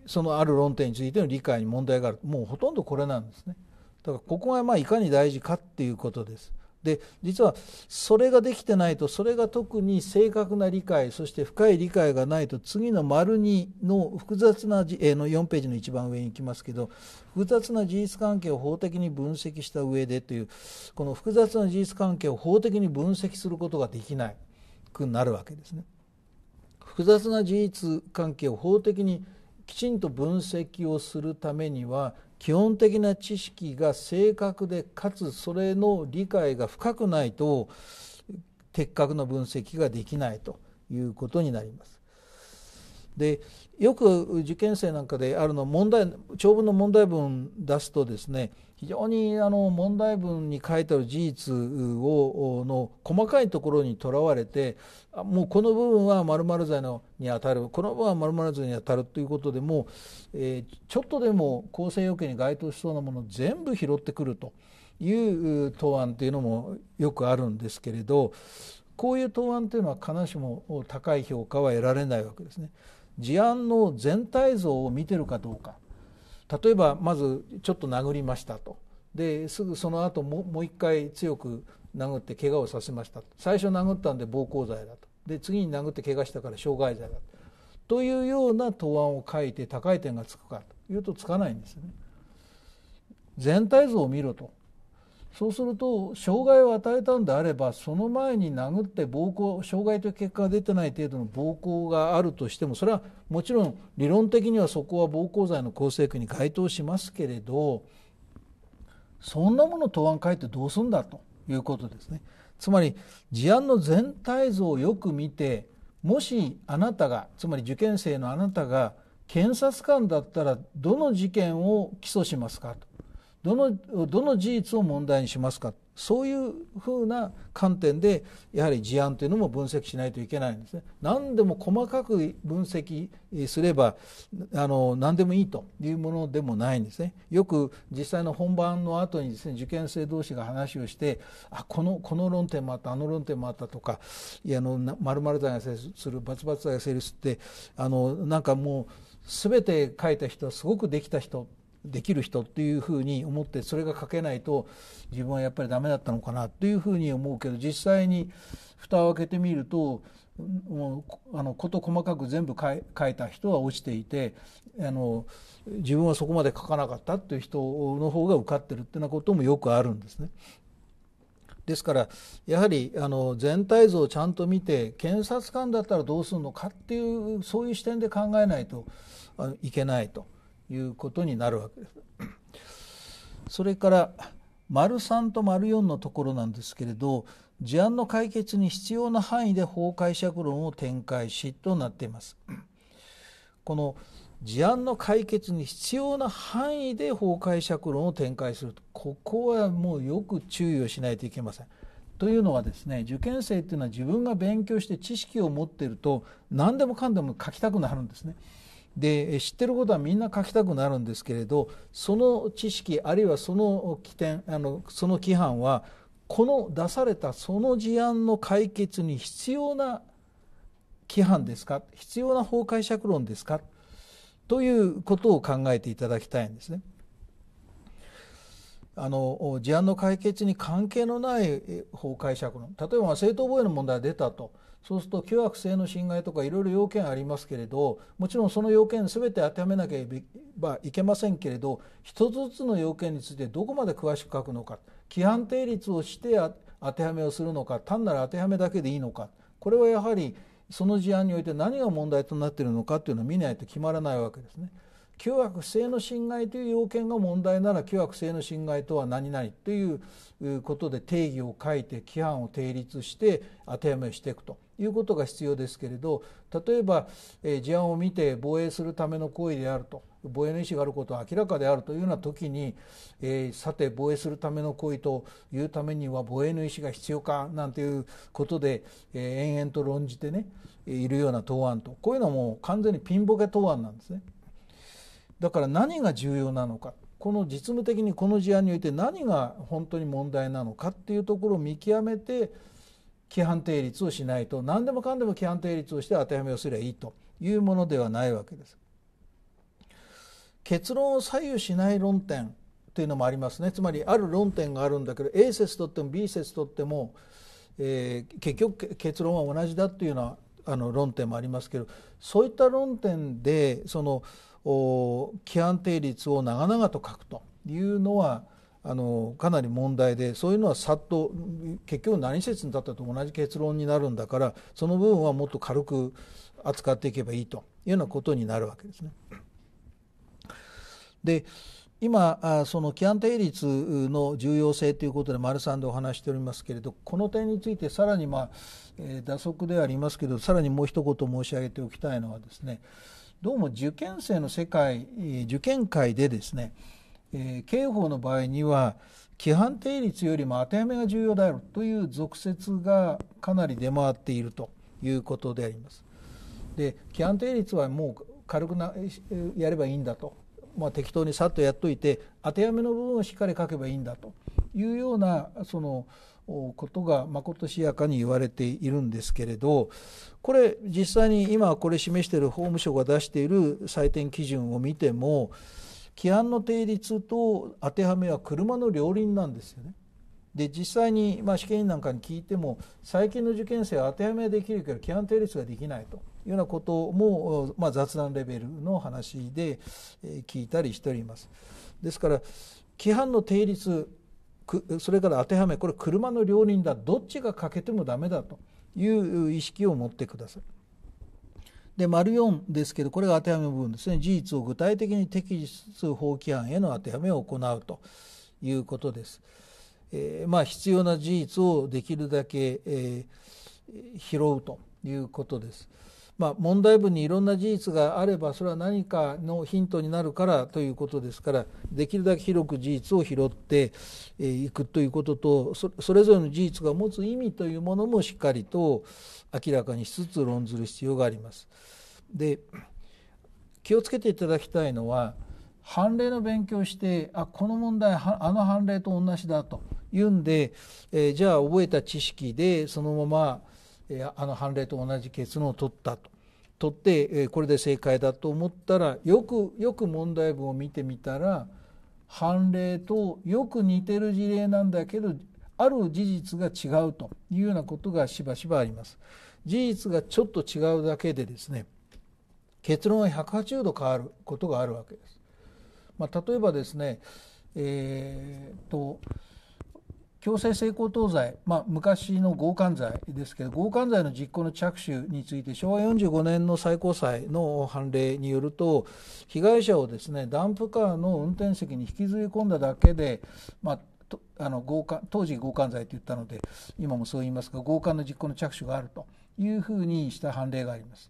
そのある論点についての理解に問題があるもうほとんどこれなんですねだからここがまあいかに大事かっていうことですで実はそれができてないとそれが特に正確な理解そして深い理解がないと次の丸2の複雑なえー、の4ページの一番上に行きますけど複雑な事実関係を法的に分析した上でというこの複雑な事実関係を法的に分析することができないくなるわけですね。複雑な事実関係を法的にきちんと分析をするためには基本的な知識が正確でかつそれの理解が深くないと的確な分析ができないということになります。でよく受験生なんかであるの問題長文の問題文出すとですね非常にあの問題文に書いてある事実をの細かいところにとらわれてもうこの部分は〇〇罪のに当たるこの部分は〇〇罪に当たるということでもえー、ちょっとでも構成要件に該当しそうなものを全部拾ってくるという答案というのもよくあるんですけれどこういう答案というのは必ずしも高い評価は得られないわけですね。事案の全体像を見てるかどうか例えばまずちょっと殴りましたとですぐその後ももう一回強く殴って怪我をさせました最初殴ったんで暴行罪だとで次に殴って怪我したから傷害罪だというような答案を書いて高い点がつくかというとつかないんですね。全体像を見ろとそうすると障害を与えたんであればその前に殴って暴行障害という結果が出てない程度の暴行があるとしてもそれはもちろん理論的にはそこは暴行罪の構成区に該当しますけれどそんなもの答案書いてどうすんだということですね。つまり事案の全体像をよく見てもしあなたがつまり受験生のあなたが検察官だったらどの事件を起訴しますかとどのどの事実を問題にしますかそういうふうな観点でやはり事案というのも分析しないといけないんですね。何でも細かく分析すればあの何でもいいというものでもないんですね。よく実際の本番の後にですね受験生同士が話をしてあこのこの論点もあったあの論点もあったとかいやあの罪が成立するバツバツ罪が成立ってあのなんかもう全て書いた人はすごくできた人できる人っていうふうに思ってそれが書けないと自分はやっぱりダメだったのかなっていうふうに思うけど実際に蓋を開けてみるともうあの事細かく全部書いた人は落ちていてあの自分はそこまで書かなかったっていう人の方が受かってるっていうようなこともよくあるんですね。ですからやはりあの全体像をちゃんと見て検察官だったらどうするのかっていうそういう視点で考えないといけないと。いうことになるわけです。それから丸3と丸4のところなんですけれど事案の解決に必要な範囲で法解釈論を展開しとなっています。この事案の解決に必要な範囲で法解釈論を展開するとここはもうよく注意をしないといけません。というのはですね受験生っていうのは自分が勉強して知識を持っていると何でもかんでも書きたくなるんですね。で知ってることはみんな書きたくなるんですけれどその知識あるいはその起点あのその規範はこの出されたその事案の解決に必要な規範ですか必要な法解釈論ですかということを考えていただきたいんですね。あの事案の解決に関係のない法解釈論例えば正当防衛の問題が出たとそうすると旧悪性の侵害とかいろいろ要件ありますけれどもちろんその要件すべて当てはめなければいけませんけれど一つずつの要件についてどこまで詳しく書くのか規範定律をして当てはめをするのか単なる当てはめだけでいいのかこれはやはりその事案において何が問題となっているのかというのを見ないと決まらないわけですね。旧惑性の侵害という要件が問題なら旧惑性の侵害とは何々ということで定義を書いて規範を定立して当てはめをしていくということが必要ですけれど例えば、え事案を見て防衛するための行為であると防衛の意思があることは明らかであるというような時に、えさて防衛するための行為というためには防衛の意思が必要かなんていうことで、え延々と論じてねいるような答案とこういうのも完全にピンボケ答案なんですね。だから何が重要なのかこの実務的にこの事案において何が本当に問題なのかっていうところを見極めて規範定律をしないと何でもかんでも規範定律をして当てはめをすればいいというものではないわけです。結論を左右しない論点というのもありますねつまりある論点があるんだけど A 説とっても B 説とっても、えー、結局結論は同じだというようなあの論点もありますけどそういった論点でその起案定率を長々と書くというのはあのかなり問題でそういうのはさっと結局何説に立ったと同じ結論になるんだからその部分はもっと軽く扱っていけばいいというようなことになるわけですね。で今その起案定率の重要性ということで丸三でお話しておりますけれどこの点についてさらにまあ打足ではありますけどさらにもう一言申し上げておきたいのはですねどうも受験生の世界、受験界でですね、えー、刑法の場合には規範定律よりも当てはめが重要であるという俗説がかなり出回っているということであります。で規範定律はもう軽くなやればいいんだと、まあ、適当にさっとやっといて当てはめの部分をしっかり書けばいいんだというようなそのことがまことしやかに言われているんですけれどこれ実際に今これ示している法務省が出している採点基準を見ても規範の定律と当てはめは車の両輪なんですよね。で実際に、まあ、試験員なんかに聞いても最近の受験生は当てはめはできるけど規範定律ができないというようなことも、まあ、雑談レベルの話で聞いたりしております。ですから規範の定律それから当てはめこれ車の両輪だどっちが欠けてもダメだという意識を持ってください。で丸4ですけどこれが当てはめ部分ですね事実を具体的に適す法規範への当てはめを行うということです。えー、まあ必要な事実をできるだけ、えー、拾うということです。まあ、問題文にいろんな事実があればそれは何かのヒントになるからということですからできるだけ広く事実を拾っていくということとそれぞれの事実が持つ意味というものもしっかりと明らかにしつつ論ずる必要があります。で気をつけていただきたいのは判例の勉強してあこの問題あの判例と同じだというんで、えー、じゃあ覚えた知識でそのままあの判例と同じ結論を取ったと取ってこれで正解だと思ったらよくよく問題文を見てみたら判例とよく似てる事例なんだけどある事実が違うというようなことがしばしばあります。事実がちょっと違うだけでですね結論は180度変わることがあるわけです。まあ、例えばですねえー、と強制性交等罪、まあ、昔の強姦罪ですけど、強姦罪の実行の着手について、昭和45年の最高裁の判例によると、被害者をですねダンプカーの運転席に引きずり込んだだけで、まあ、あの強姦当時強姦罪と言ったので、今もそう言いますが、強姦の実行の着手があるというふうにした判例があります。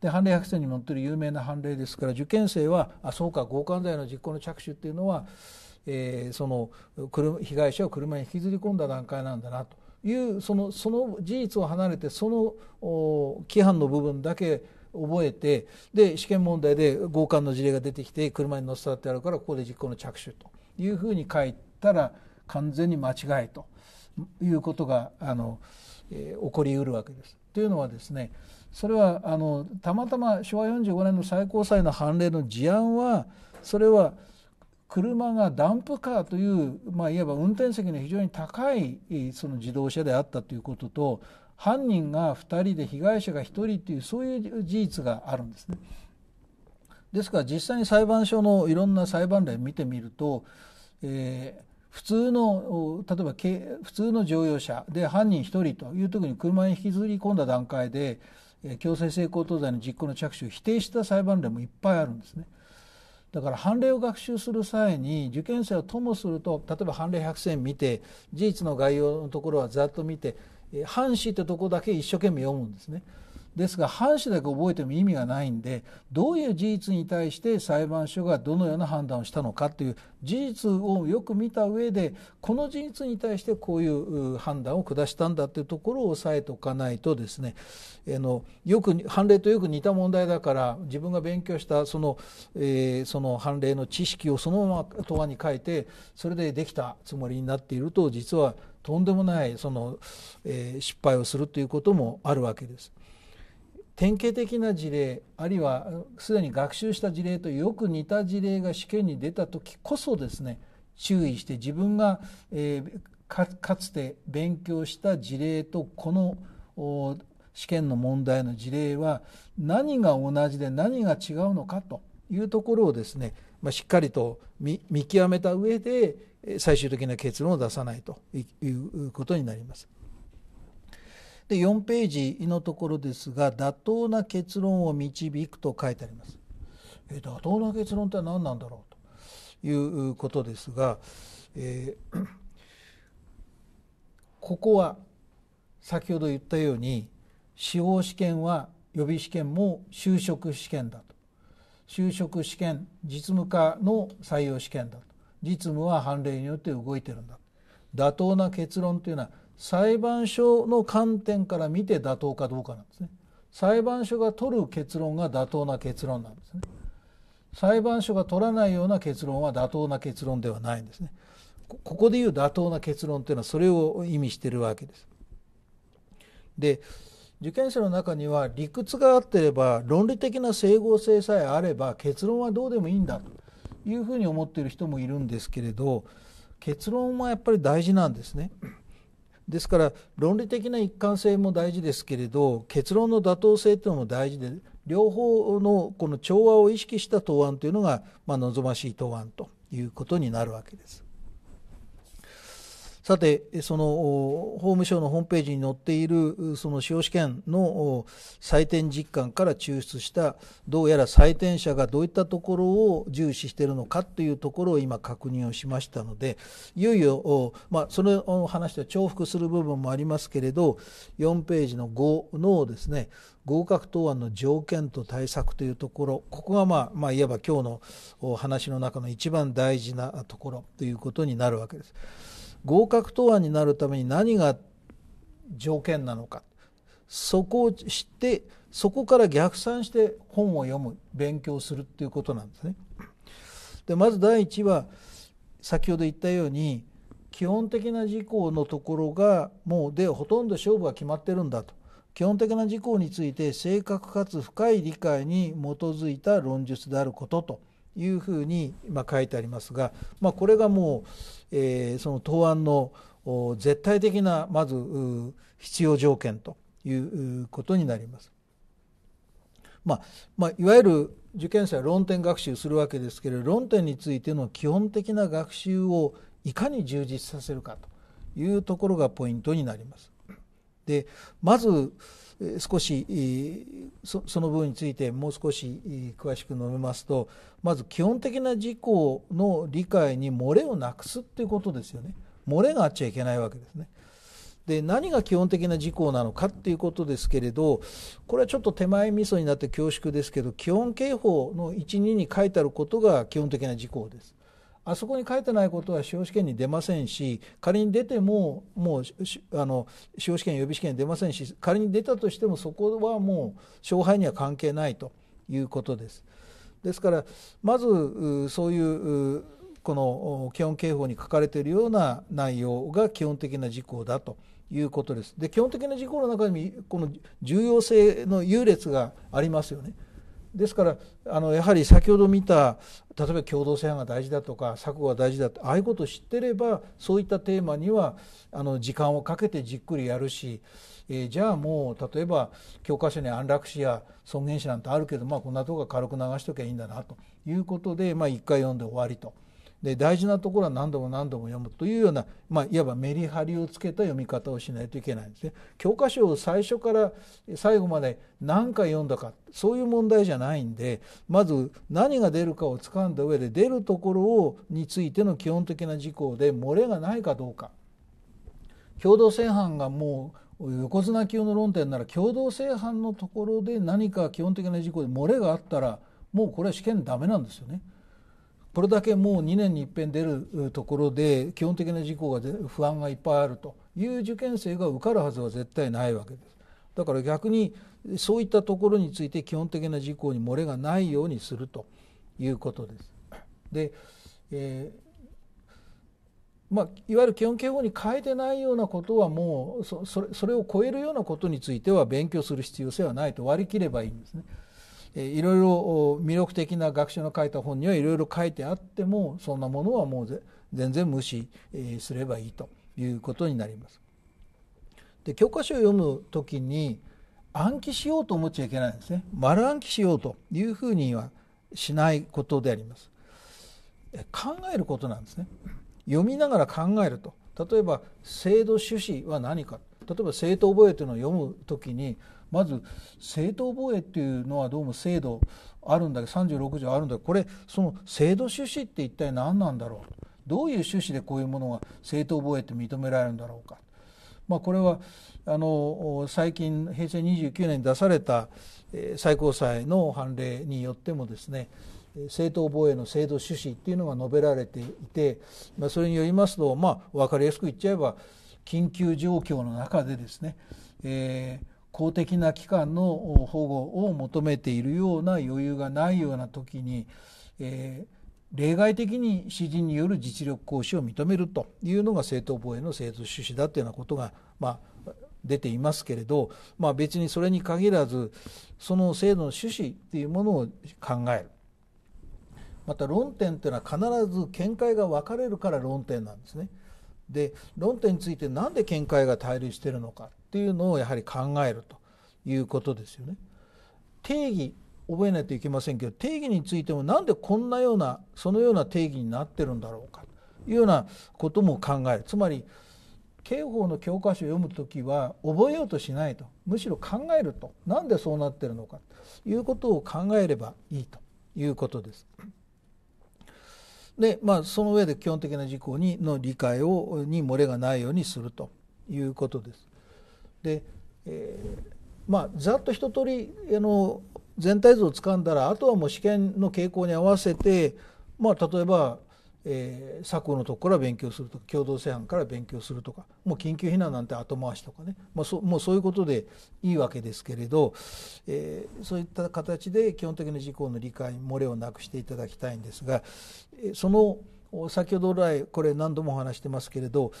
で判例白書に載っている有名な判例ですから受験生はあそうか強姦罪の実行の着手っていうのはえー、その被害者を車に引きずり込んだ段階なんだなというそのその事実を離れてその規範の部分だけ覚えてで試験問題で強姦の事例が出てきて車に乗せたってあるからここで実行の着手というふうに書いたら完全に間違いということがあの、えー、起こりうるわけです。というのはですねそれはあのたまたま昭和45年の最高裁の判例の事案はそれは車がダンプカーという、まあ、いわば運転席の非常に高いその自動車であったということと犯人が2人で被害者が1人というそういう事実があるんですね。ですから実際に裁判所のいろんな裁判例見てみると、えー、普通の例えば普通の乗用車で犯人1人という時に車に引きずり込んだ段階で強制性交等罪の実行の着手を否定した裁判例もいっぱいあるんですね。だから判例を学習する際に受験生をともすると例えば判例100選見て事実の概要のところはざっと見て半紙ってとこだけ一生懸命読むんですね。ですが半紙だけ覚えても意味がないんでどういう事実に対して裁判所がどのような判断をしたのかという事実をよく見た上でこの事実に対してこういう判断を下したんだというところを押さえておかないとですねあのよく判例とよく似た問題だから自分が勉強したその,、えー、その判例の知識をそのまま答案に書いてそれでできたつもりになっていると実はとんでもないその、えー、失敗をするということもあるわけです。典型的な事例あるいはすでに学習した事例とよく似た事例が試験に出た時こそですね注意して自分が、えー、かつて勉強した事例とこの試験の問題の事例は何が同じで何が違うのかというところをですね、まあ、しっかりと見極めた上で最終的な結論を出さないということになります。で4ページのところですが「妥当な結論を導く」と書いてあります。え妥当な結論って何なんだろうということですが、えー、ここは先ほど言ったように司法試験は予備試験も就職試験だと就職試験実務課の採用試験だと実務は判例によって動いてるんだ妥当な結論というのは裁判所の観点から見て妥当かどうかなんですね裁判所が取る結論が妥当な結論なんですね裁判所が取らないような結論は妥当な結論ではないんですねここでいう妥当な結論というのはそれを意味しているわけですで受験生の中には理屈があってれば論理的な整合性さえあれば結論はどうでもいいんだというふうに思っている人もいるんですけれど結論はやっぱり大事なんですね。ですから論理的な一貫性も大事ですけれど結論の妥当性というのも大事で両方のこの調和を意識した答案というのが、まあ、望ましい答案ということになるわけです。さて、その法務省のホームページに載っているその司法試験の採点実感から抽出したどうやら採点者がどういったところを重視しているのかというところを今確認をしましたのでいよいよ、まあ、その話は重複する部分もありますけれど4ページの5のですね合格答案の条件と対策というところここが、まあ、まあいわば今日の話の中の一番大事なところということになるわけです。合格答案になるために何が条件なのかそこを知ってそこから逆算して本を読む勉強するっていうことなんですね。でまず第一は先ほど言ったように基本的な事項のところがもうでほとんど勝負は決まってるんだと基本的な事項について正確かつ深い理解に基づいた論述であることというふうに書いてありますが、まあ、これがもう、えー、その答案の絶対的なまず必要条件ということになります。まあまあ、いわゆる受験生は論点学習するわけですけれど論点についての基本的な学習をいかに充実させるかというところがポイントになります。でまず少しその部分についてもう少し詳しく述べますとまず基本的な事項の理解に漏れをなくすっていうことですよね漏れがあっちゃいけないわけですねで何が基本的な事項なのかっていうことですけれどこれはちょっと手前味噌になって恐縮ですけど基本刑法の12に書いてあることが基本的な事項ですあそこに書いてないことは司法試験に出ませんし、仮に出ても、もうあの司法試験、予備試験に出ませんし、仮に出たとしても、そこはもう勝敗には関係ないということです。ですから、まずそういうこの基本刑法に書かれているような内容が基本的な事項だということです。で基本的な事項の中にこの重要性の優劣がありますよね。ですからあのやはり先ほど見た例えば共同性が大事だとか錯誤が大事だとああいうことを知ってればそういったテーマにはあの時間をかけてじっくりやるし、えー、じゃあもう例えば教科書に安楽死や尊厳死なんてあるけど、まあ、こんなとこは軽く流しときゃいいんだなということで、まあ、1回読んで終わりと。で大事なところは何度も何度も読むというような、まあ、いわばメリハリをつけた読み方をしないといけないんですね。教科書を最初から最後まで何回読んだかそういう問題じゃないんでまず何が出るかをつかんだ上で出るところをについての基本的な事項で漏れがないかどうか。共同正犯がもう横綱級の論点なら共同正犯のところで何か基本的な事項で漏れがあったらもうこれは試験ダメなんですよね。これだけもう2年に一遍出るところで基本的な事項が不安がいっぱいあるという受験生が受かるはずは絶対ないわけです。だから逆にそういったところについて基本的な事項に漏れがないようにするということです。で、えーまあ、いわゆる基本警法に変えてないようなことはもうそれを超えるようなことについては勉強する必要性はないと割り切ればいいんですね。いろいろ魅力的な学者の書いた本にはいろいろ書いてあってもそんなものはもうぜ全然無視すればいいということになります。で教科書を読む時に暗記しようと思っちゃいけないんですね丸暗記しようというふうにはしないことであります。考えることなんですね。読みながら考えると例えば制度趣旨は何か例えば正当防衛というのを読む時にまず正当防衛というのはどうも制度あるんだけど36条あるんだけどこれその制度趣旨って一体何なんだろうどういう趣旨でこういうものが正当防衛って認められるんだろうか。まあ、これはあの最近平成29年に出された最高裁の判例によってもですね正当防衛の制度趣旨っていうのが述べられていて、まあ、それによりますと、まあ、分かりやすく言っちゃえば緊急状況の中でですね、えー、公的な機関の保護を求めているような余裕がないような時に、えー、例外的に指示による実力行使を認めるというのが正当防衛の制度趣旨だというようなことが、まあ、出ていますけれど、まあ、別にそれに限らずその制度の趣旨というものを考えるまた論点というのは必ず見解が分かれるから論点なんですね。で論点について何で見解が対立してるのかっていうのをやはり考えるということですよね。定義覚えないといけませんけど定義についてもなんでこんなようなそのような定義になってるんだろうかというようなことも考えるつまり刑法の教科書を読む時は覚えようとしないとむしろ考えると何でそうなってるのかということを考えればいいということです。で、まあ、その上で基本的な事項にの理解をに漏れがないようにするということです。で、えー、まあ、ざっと一通りあの全体像をつかんだらあとはもう試験の傾向に合わせて、まあ、例えばえー、作のとこから勉強するとか共同正犯から勉強するとかもう緊急避難なんて後回しとかね、まあ、そもうそういうことでいいわけですけれど、えー、そういった形で基本的な事項の理解漏れをなくしていただきたいんですがその先ほど来これ何度もお話してますけれど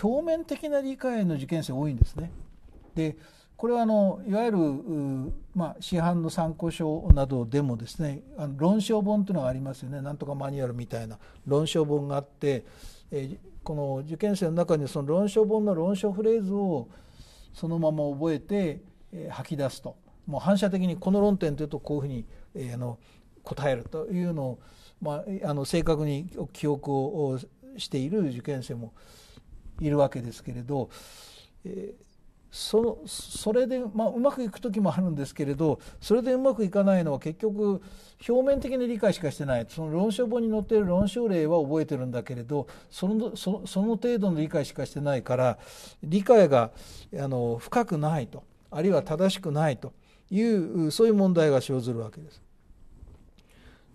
表面的な理解の受験生多いんですね。でこれはあのいわゆる、まあ、市販の参考書などでもですねあの論証本というのがありますよねなんとかマニュアルみたいな論証本があって、えこの受験生の中にその論証本の論証フレーズをそのまま覚えて、え吐き出すともう反射的にこの論点というとこういうふうに、えあの答えるというのを、まあ、あの正確に記憶をしている受験生もいるわけですけれど。えーそそれで、まあ、うまくいく時もあるんですけれどそれでうまくいかないのは結局表面的に理解しかしてないその論証本に載っている論証例は覚えてるんだけれどそのそその程度の理解しかしてないから理解があの深くないとあるいは正しくないというそういう問題が生ずるわけです。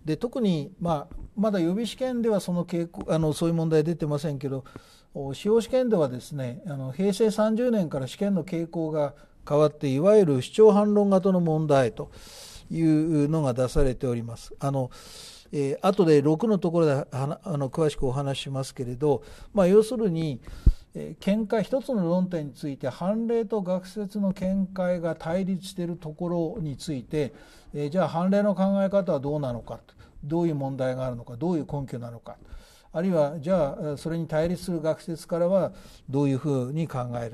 で特に、まあ、まだ予備試験ではその傾向あのそういう問題出てませんけど司法試験ではですねあの平成30年から試験の傾向が変わっていわゆる主張反論型の問題というのが出されております。あのえー、後で6のところであの詳しくお話ししますけれど、まあ、要するに、えー、見解一つの論点について判例と学説の見解が対立しているところについて、えー、じゃあ判例の考え方はどうなのかどういう問題があるのかどういう根拠なのか。あるいはじゃあそれに対立する学説からはどういうふうに考え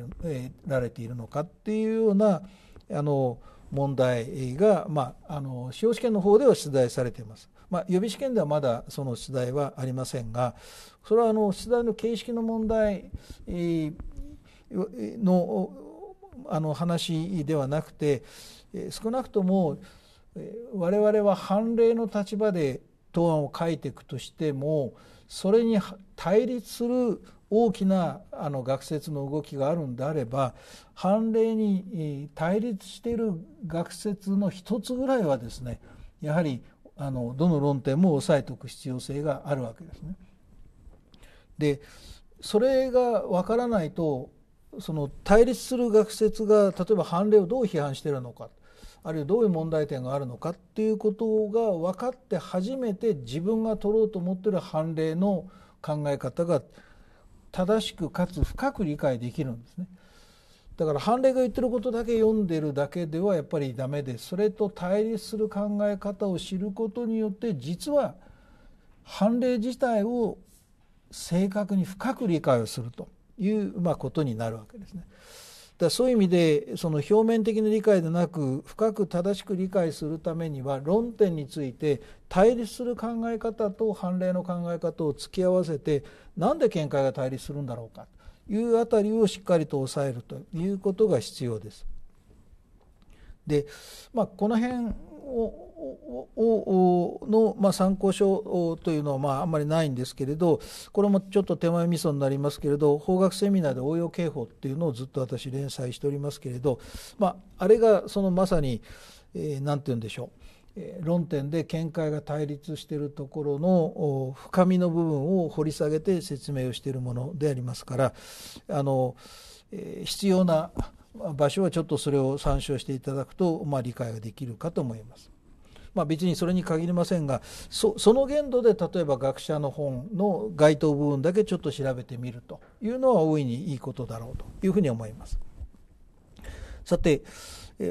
られているのかっていうようなあの問題が、まあ、あの司法試験の方では出題されています。まあ、予備試験ではまだその出題はありませんがそれはあの出題の形式の問題のあの話ではなくて少なくとも我々は判例の立場で答案を書いていくとしてもそれに対立する大きなあの学説の動きがあるんであれば判例に対立している学説の一つぐらいはですねやはりあのどの論点も押さえておく必要性があるわけですね。でそれが分からないとその対立する学説が例えば判例をどう批判してるのかあるいはどういう問題点があるのかっていうことが分かって初めて自分が取ろうと思ってる判例の考え方が正しくかつ深く理解できるんですね。だから判例が言ってることだけ読んでるだけではやっぱりダメでそれと対立する考え方を知ることによって実は判例自体を正確に深く理解をするという、まあ、ことになるわけですね。だそういう意味でその表面的な理解でなく深く正しく理解するためには論点について対立する考え方と判例の考え方を突き合わせて何で見解が対立するんだろうかというあたりをしっかりと抑えるということが必要です。で、まあ、この辺をおの、まあ、参考書というのは、まあ、あんまりないんですけれどこれもちょっと手前味噌になりますけれど法学セミナーで応用刑法っていうのをずっと私連載しておりますけれど、まあ、あれがそのまさにえー、て言うんでしょう、えー、論点で見解が対立しているところの深みの部分を掘り下げて説明をしているものでありますからあの、えー、必要な場所はちょっとそれを参照していただくと、まあ、理解ができるかと思います。まあ、別にそれに限りませんがその限度で例えば学者の本の該当部分だけちょっと調べてみるというのは大いにいいことだろうというふうに思います。さて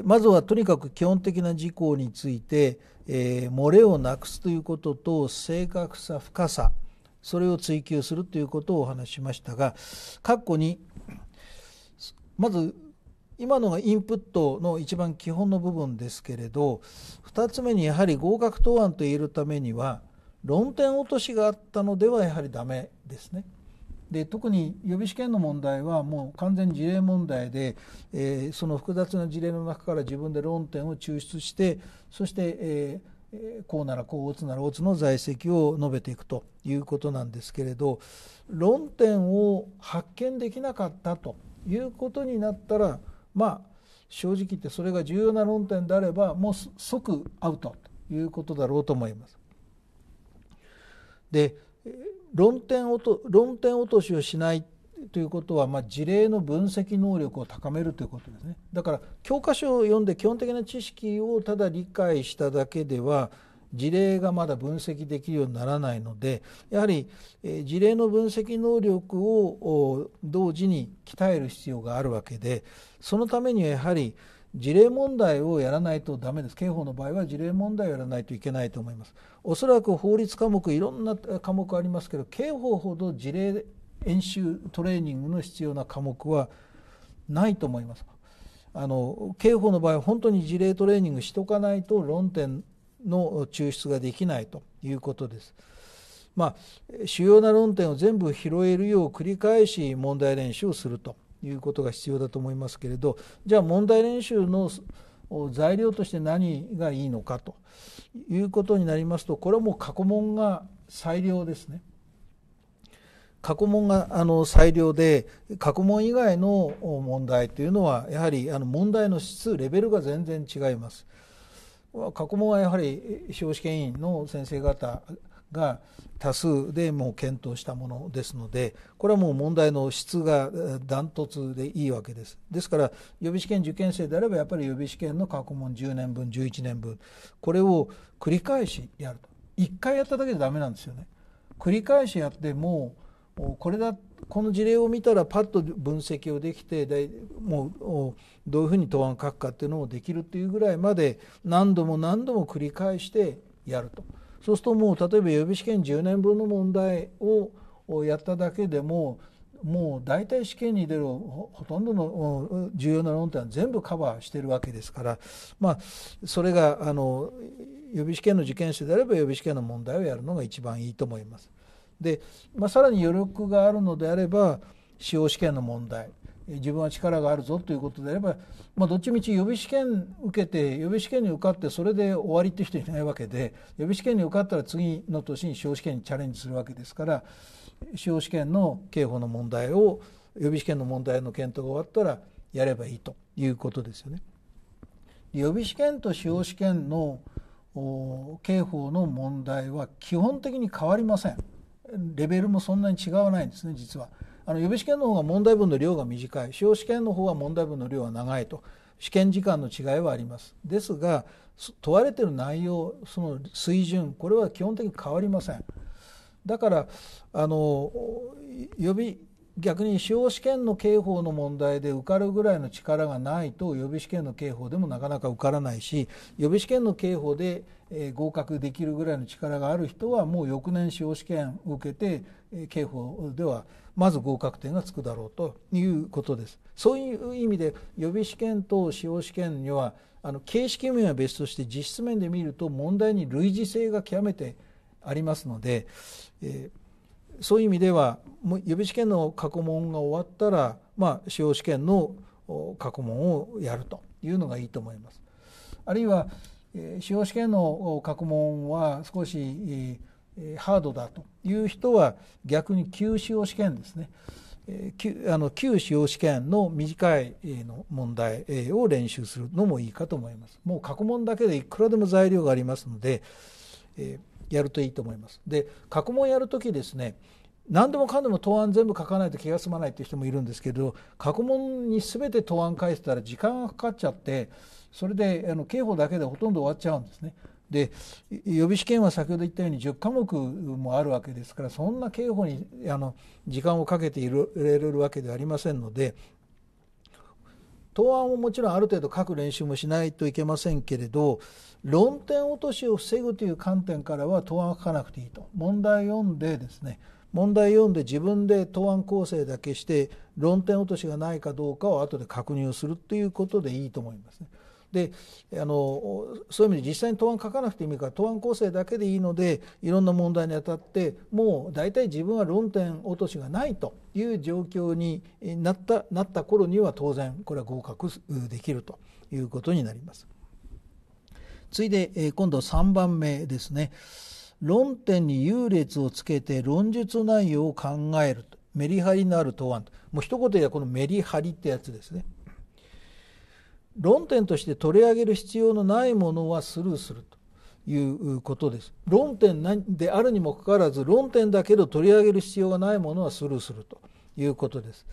まずはとにかく基本的な事項について、えー、漏れをなくすということと正確さ深さそれを追求するということをお話しましたが括弧にまず今のがインプットの一番基本の部分ですけれど2つ目にやはり合格答案と言えるためには論点落としがあったのではやはりダメですね。で特に予備試験の問題はもう完全に事例問題で、えー、その複雑な事例の中から自分で論点を抽出してそして、えーこうならこう打つなら打つの在籍を述べていくということなんですけれど論点を発見できなかったということになったらまあ正直言ってそれが重要な論点であればもう即アウトということだろうと思います。で論点落と論点落としをしないということは、まあ、事例の分析能力を高めるということですね。だから教科書を読んで基本的な知識をただ理解しただけでは事例がまだ分析できるようにならないのでやはり事例の分析能力を同時に鍛える必要があるわけでそのためにはやはり事例問題をやらないとダメです。刑法の場合は事例問題をやらないといけないと思います。おそらく法律科目、いろんな科目ありますけど、刑法ほど事例演習、トレーニングの必要な科目はないと思います。あの刑法の場合は本当に事例トレーニングしとかないと論点の抽出ができないということです。まあ、主要な論点を全部拾えるよう繰り返し問題練習をするということが必要だと思いますけれどじゃあ問題練習の材料として何がいいのかということになりますとこれはもう過去問が最良ですね。過去問があの最良で過去問以外の問題というのはやはりあの問題の質レベルが全然違います。過去問はやはり司法試験委員の先生方が多数でもう検討したものですので、これはもう問題の質がダントツでいいわけです。ですから、予備試験受験生であれば、やっぱり予備試験の過去問10年分、11年分、これを繰り返しやると。1回やっただけじゃダなんですよね。繰り返しやってもこれだこの事例を見たらパッと分析をできてもうどういうふうに答案を書くかっていうのもできるっていうぐらいまで何度も何度も繰り返してやるとそうするともう例えば予備試験10年分の問題をやっただけでももう大体試験に出るほとんどの重要な論点は全部カバーしてるわけですからまあそれがあの予備試験の受験生であれば予備試験の問題をやるのが一番いいと思います。で、まあ、さらに余力があるのであれば司法試験の問題自分は力があるぞということであれば、まあ、どっちみち予備試験受けて予備試験に受かってそれで終わりって人いないわけで予備試験に受かったら次の年に司法試験にチャレンジするわけですから司法試験の刑法の問題を予備試験の問題の検討が終わったらやればいいということですよね。予備試験と司法試験の刑法の問題は基本的に変わりません。レベルもそんなに違わないんですね実は。あの予備試験の方が問題文の量が短い司法試験の方は問題文の量は長いと試験時間の違いはあります。ですが問われてる内容その水準これは基本的に変わりません。だからあの予備逆に司法試験の刑法の問題で受かるぐらいの力がないと予備試験の刑法でもなかなか受からないし予備試験の刑法でえ合格できるぐらいの力がある人はもう翌年司法試験を受けて、え刑法ではまず合格点がつくだろうということです。そういう意味で予備試験と司法試験にはあの形式面は別として実質面で見ると問題に類似性が極めてありますので、えー、そういう意味では予備試験の過去問が終わったら、まあ、司法試験の過去問をやるというのがいいと思います。あるいは司法試験の過問は少しハードだという人は逆に旧司法試験ですねあの旧司法試験の短いの問題を練習するのもいいかと思います。もう過去問だけでいくらでも材料がありますので、えやるといいと思います。で過去問やるときですね何でもかんでも答案全部書かないと気が済まないっていう人もいるんですけど過去問に全て答案書いてたら時間がかかっちゃってそれであの刑法だけでほとんど終わっちゃうんですね。で予備試験は先ほど言ったように10科目もあるわけですからそんな刑法にあの時間をかけていれるわけではありませんので答案をもちろんある程度書く練習もしないといけませんけれど論点落としを防ぐという観点からは答案は書かなくていいと問題読んでですね問題読んで自分で答案構成だけして論点落としがないかどうかを後で確認をするということでいいと思いますね。であのそういう意味で実際に答案書かなくていいから答案構成だけでいいのでいろんな問題にあたってもう大体自分は論点落としがないという状況になったなった頃には当然これは合格できるということになります。次いで今度3番目ですね。論点に優劣をつけて論述内容を考えるメリハリのある答案もう一言ではこのメリハリってやつですね論点として取り上げる必要のないものはスルーするということです。論点であるにもかかわらず論点だけど取り上げる必要がないものはスルーするということです。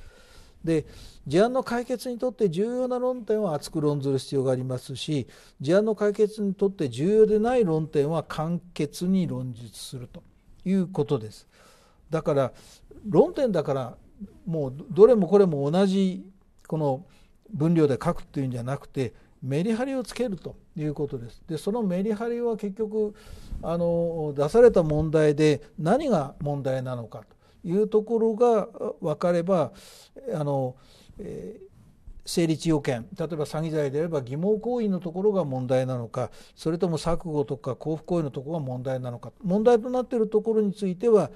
で事案の解決にとって重要な論点は厚く論ずる必要がありますし事案の解決にとって重要でない論点は簡潔に論述するということです。だから論点だからもうどれもこれも同じこの分量で書くていうんじゃなくてメリハリをつけるということです。でそのメリハリは結局あの出された問題で何が問題なのかというところが分かればあの、えー成立要件例えば詐欺罪であれば疑問行為のところが問題なのかそれとも錯誤とか交付行為のところが問題なのか問題となっているところについては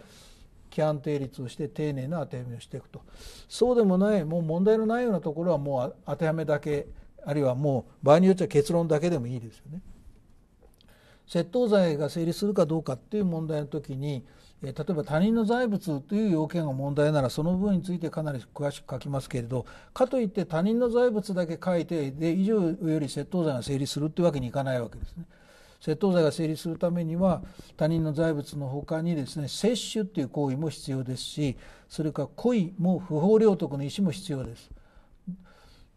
規範定律をして丁寧な当てはめをしていくとそうでもないもう問題のないようなところはもう当てはめだけあるいはもう場合によっては結論だけでもいいですよね。窃盗罪が成立するかどうかっていう問題の時に例えば他人の財物という要件が問題ならその部分についてかなり詳しく書きますけれどかといって他人の財物だけ書いてで以上より窃盗罪が成立するってわけにいかないわけですね。窃盗罪が成立するためには他人の財物のほかにですね摂取っていう行為も必要ですしそれから故意も不法領得の意思も必要です。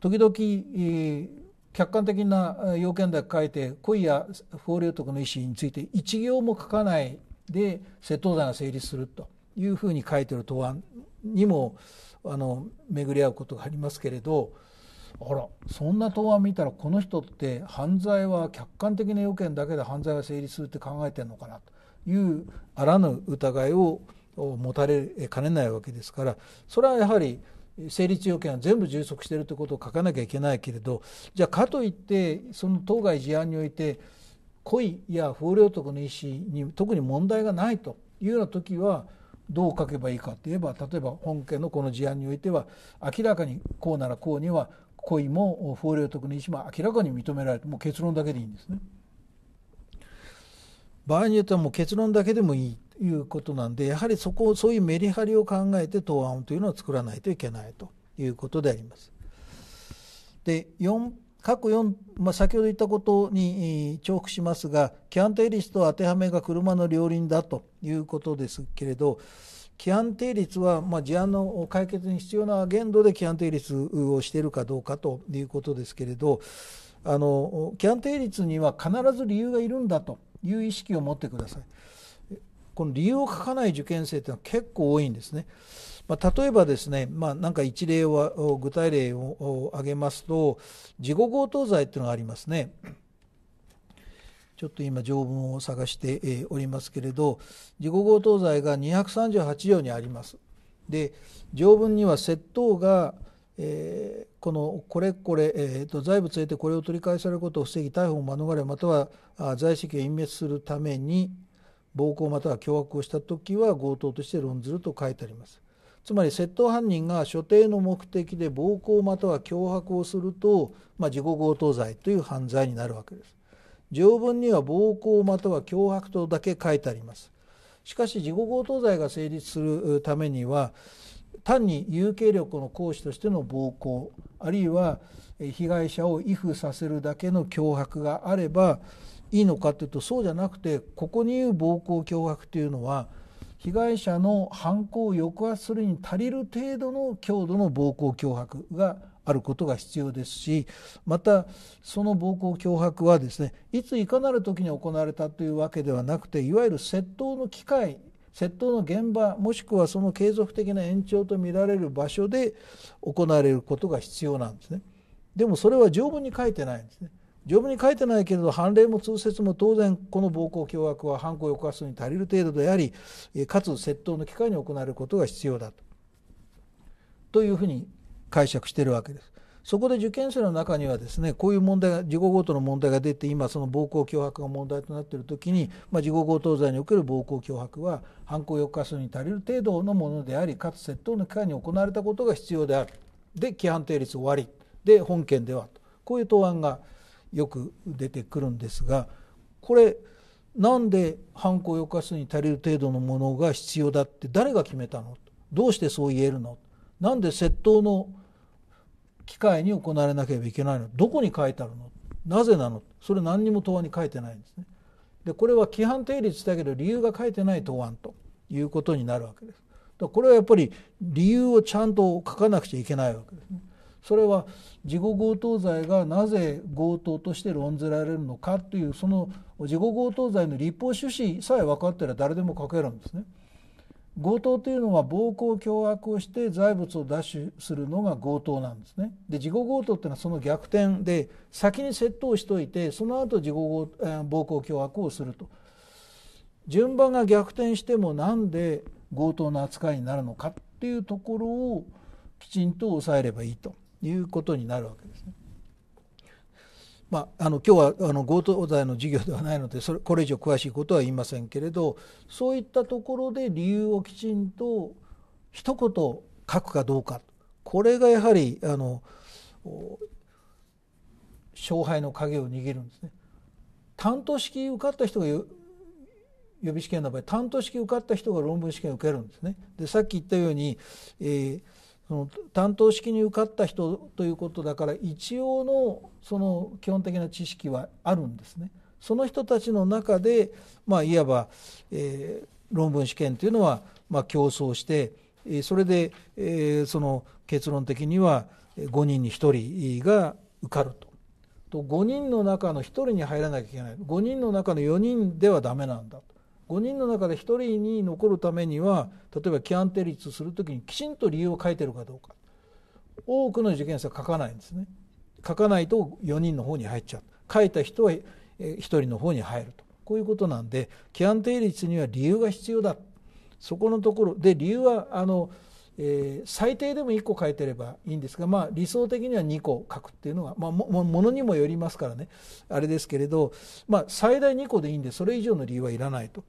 時々、客観的な要件だけ書いて故意や不法領得の意思について一行も書かないで窃盗罪が成立するというふうに書いてる答案にもあの巡り合うことがありますけれど。あらそんな答案見たらこの人って犯罪は客観的な要件だけで犯罪が成立するって考えてるのかなというあらぬ疑いを持たれかねないわけですからそれはやはり成立要件は全部充足しているということを書かなきゃいけないけれどじゃあかといってその当該事案において故意や不良徳の意思に特に問題がないというような時はどう書けばいいかといえば例えば本件のこの事案においては明らかにこうならこうには恋も法令徳の意思も明らかに認められてもう結論だけでいいんですね。場合によってはもう結論だけでもいいということなんでやはりそこをそういうメリハリを考えて答案というのは作らないといけないということであります。で4各4、まあ、先ほど言ったことに重複しますがキャンテリスト当てはめが車の両輪だということですけれど規範定率は、まあ、事案の解決に必要な限度で規範定率をしているかどうかということですけれどあの規範定率には必ず理由がいるんだという意識を持ってください。この理由を書かない受験生というのは結構多いんですね。まあ、例えばですね、まあ、なんか一例を具体例を挙げますと事後強盗罪というのがありますね。ちょっと今条文を探しておりますけれど事後強盗罪が238条にあります。で条文には窃盗が、えー、このこれこれ、えーと、財物を得てこれを取り返されることを防ぎ逮捕を免れまたは財石を隠滅するために暴行または脅迫をした時は強盗として論ずると書いてあります。つまり窃盗犯人が所定の目的で暴行または脅迫をすると、まあ、自己強盗罪という犯罪になるわけです。条文には暴行または脅迫とだけ書いてありますしかし事後強盗罪が成立するためには単に有形力の行使としての暴行あるいは被害者を依附させるだけの脅迫があればいいのかというとそうじゃなくてここに言う暴行脅迫というのは被害者の犯行を抑圧するに足りる程度の強度の暴行脅迫があることが必要ですしまたその暴行脅迫はですねいついかなる時に行われたというわけではなくていわゆる窃盗の機会窃盗の現場もしくはその継続的な延長とみられる場所で行われることが必要なんですね。でもそれは条文に書いてないんですね。条文に書いてないけれど判例も通説も当然この暴行脅迫は犯行を犯すに足りる程度でありかつ窃盗の機会に行われることが必要だと。というふうに解釈してるわけです。そこで受験生の中にはですねこういう問題が事後強盗の問題が出て今その暴行脅迫が問題となっている時に、まあ、事後強盗罪における暴行脅迫は犯行抑数に足りる程度のものでありかつ窃盗の機会に行われたことが必要であるで規範定律終わりで本件ではこういう答案がよく出てくるんですがこれなんで犯行抑数に足りる程度のものが必要だって誰が決めたのどうしてそう言えるのなんで窃盗の機会に行われなければいけないのどこに書いてあるのなぜなのそれ何にも答案に書いてないんですね。でこれは規範定律だけど理由が書いてない答案ということになるわけです。だこれはやっぱり理由をちゃんと書かなくちゃいけないわけですね。それは事後強盗罪がなぜ強盗として論ずられるのかというその事後強盗罪の立法趣旨さえ分かってれば誰でも書けるんですね。強盗というのは暴行脅迫をして財物を奪取するのが強盗なんですね。で自己強盗っていうのはその逆転で先に窃盗ししといてその後自己暴行脅迫をすると順番が逆転してもなんで強盗の扱いになるのかっていうところをきちんと抑えればいいということになるわけですね。まあ、あの今日はあの強盗罪の授業ではないのでそれこれ以上詳しいことは言いませんけれどそういったところで理由をきちんと一言書くかどうかこれがやはりあの勝敗の影を握るんですね。担当式受かった人が予備試験の場合担当式受かった人が論文試験を受けるんですね。でさっき言ったように、えーその担当式に受かった人ということだから一応のその基本的な知識はあるんですね。その人たちの中で、まあ、いわば、えー、論文試験というのは、まあ、競争して、えー、それで、えー、その結論的には5人に1人が受かると。と5人の中の1人に入らなきゃいけない5人の中の4人ではダメなんだと。5人の中で1人に残るためには例えば規案定をする時にきちんと理由を書いてるかどうか多くの受験生は書かないんですね書かないと4人の方に入っちゃう書いた人は1人の方に入るとこういうことなんで規案定率には理由が必要だそこのところで理由はあの、えー、最低でも1個書いてればいいんですが、まあ、理想的には2個書くっていうのが、まあ、ものにもよりますからねあれですけれど、まあ、最大2個でいいんでそれ以上の理由はいらないと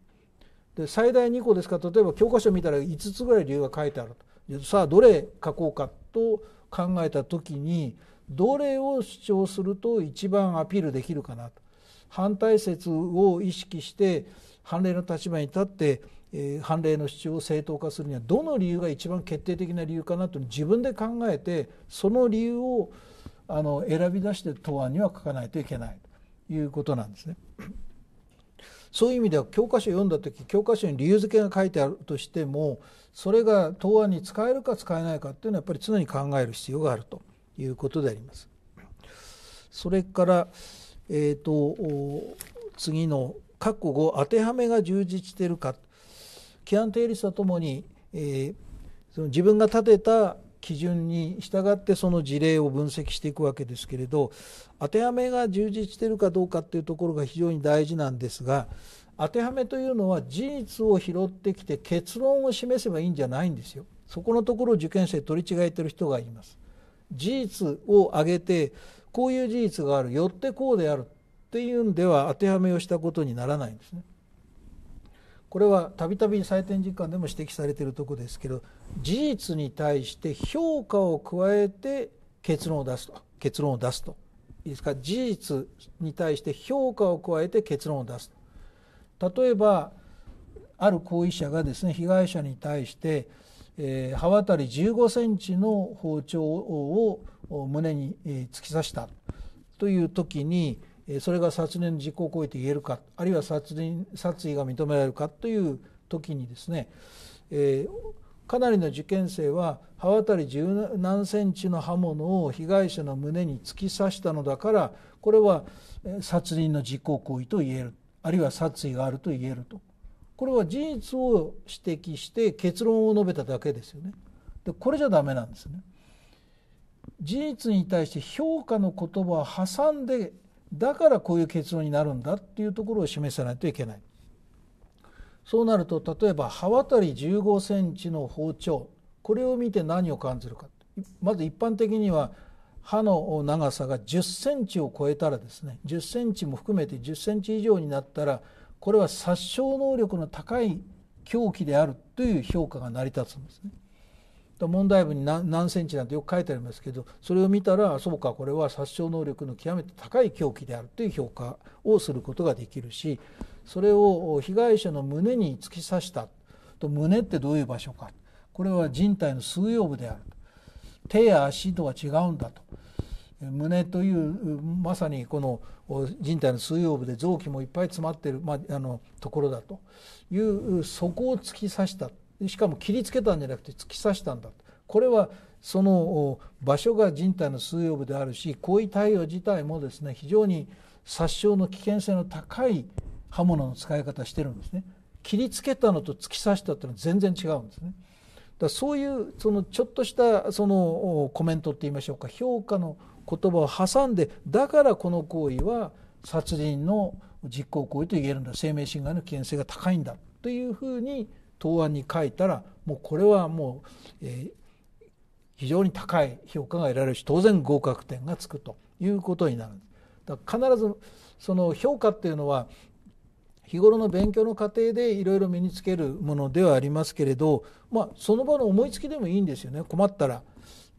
で最大2個ですから例えば教科書見たら5つぐらい理由が書いてあるとさあどれ書こうかと考えた時にどれを主張すると一番アピールできるかなと反対説を意識して判例の立場に立って、えー、判例の主張を正当化するにはどの理由が一番決定的な理由かなと自分で考えてその理由をあの選び出して答案には書かないといけないということなんですね。そういう意味では教科書を読んだ時教科書に理由付けが書いてあるとしてもそれが答案に使えるか使えないかっていうのはやっぱり常に考える必要があるということであります。それから、えーと、次の括弧5当てはめが充実しているか規範定律とともに、えー、その自分が立てた基準に従ってその事例を分析していくわけですけれど当てはめが充実しているかどうかっていうところが非常に大事なんですが当てはめというのは事実を拾ってきて結論を示せばいいんじゃないんですよ。そこのところ受験生取り違えてる人がいます。事実を挙げてこういう事実があるよってこうであるっていうんでは当てはめをしたことにならないんですね。これはたびたび採点実感でも指摘されているところですけど事実に対して評価を加えて結論を出すと結論を出すといいですか事実に対して評価を加えて結論を出すと例えばある行為者がですね被害者に対してえー、刃渡り15センチの包丁を胸に、突き刺したという時にそれが殺人の実行行為と言えるかあるいは殺人殺意が認められるかという時にですね、えー、かなりの受験生は刃渡り十何センチの刃物を被害者の胸に突き刺したのだからこれは殺人の実行行為と言えるあるいは殺意があると言えるとこれは事実を指摘して結論を述べただけですよね。でこれじゃダメなんですね。事実に対して評価の言葉を挟んでだからこういう結論になるんだっていうところを示さないといけないそうなると例えば刃渡り1 5センチの包丁これを見て何を感じるかまず一般的には刃の長さが1 0センチを超えたらですね1 0 c ンチも含めて1 0センチ以上になったらこれは殺傷能力の高い凶器であるという評価が成り立つんですね。問題文に何センチなんてよく書いてありますけどそれを見たらそうかこれは殺傷能力の極めて高い凶器であるという評価をすることができるしそれを被害者の胸に突き刺したと胸ってどういう場所かこれは人体の数葉部である手や足とは違うんだと胸というまさにこの人体の水葉部で臓器もいっぱい詰まっている、まあ、あのところだというそこを突き刺したしかも切りつけたんじゃなくて突き刺したんだこれはその場所が人体の水曜部であるし行為対応自体もですね非常に殺傷の危険性の高い刃物の使い方してるんですね切りつけたのと突き刺したっていうのは全然違うんですねだそういうそのちょっとしたそのコメントって言いましょうか評価の言葉を挟んでだからこの行為は殺人の実行行為と言えるんだ生命侵害の危険性が高いんだというふうに答案に書いたらもうこれはもう、えー、非常に高い評価が得られるし当然合格点がつくということになるだから必ずその評価っていうのは日頃の勉強の過程でいろいろ身につけるものではありますけれど、まあ、その場の思いつきでもいいんですよね困ったら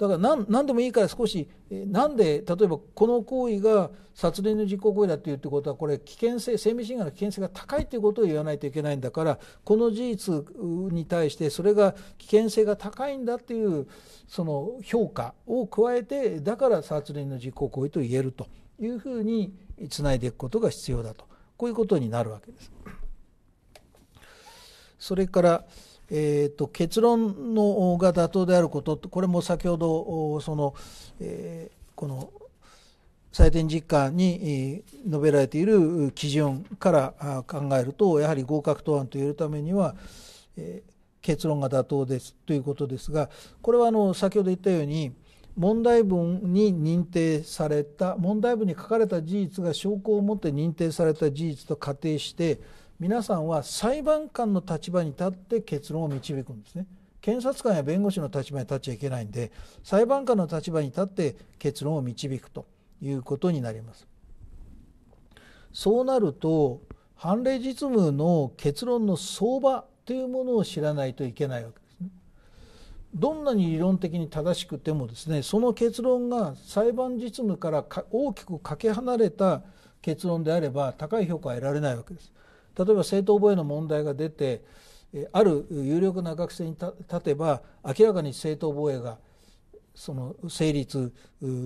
だから何何でもいいから少しなんで例えばこの行為が殺人の実行行為だっていうってことはこれ危険性生命侵害の危険性が高いということを言わないといけないんだからこの事実に対してそれが危険性が高いんだっていうその評価を加えてだから殺人の実行行為と言えるというふうにつないでいくことが必要だとこういうことになるわけです。それからえーと、結論のが妥当であることこれも先ほどその、えー、この採点実感に述べられている基準から考えるとやはり合格答案と言えるためには、えー、結論が妥当ですということですがこれはあの先ほど言ったように問題文に認定された問題文に書かれた事実が証拠を持って認定された事実と仮定して皆さんは裁判官の立場に立って結論を導くんですね検察官や弁護士の立場に立っちゃいけないんで裁判官の立場に立って結論を導くということになりますそうなると判例実務の結論の相場というものを知らないといけないわけですねどんなに理論的に正しくてもですねその結論が裁判実務から大きくかけ離れた結論であれば高い評価は得られないわけです例えば正当防衛の問題が出てある有力な学生に立てば明らかに正当防衛がその成立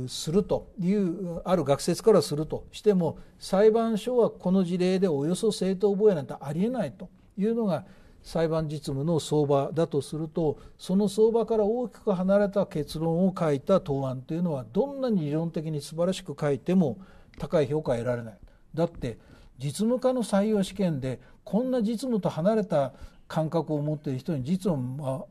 するというある学説からするとしても裁判所はこの事例でおよそ正当防衛なんてありえないというのが裁判実務の相場だとするとその相場から大きく離れた結論を書いた答案というのはどんなに理論的に素晴らしく書いても高い評価は得られない。だって実務家の採用試験でこんな実務と離れた感覚を持っている人に実を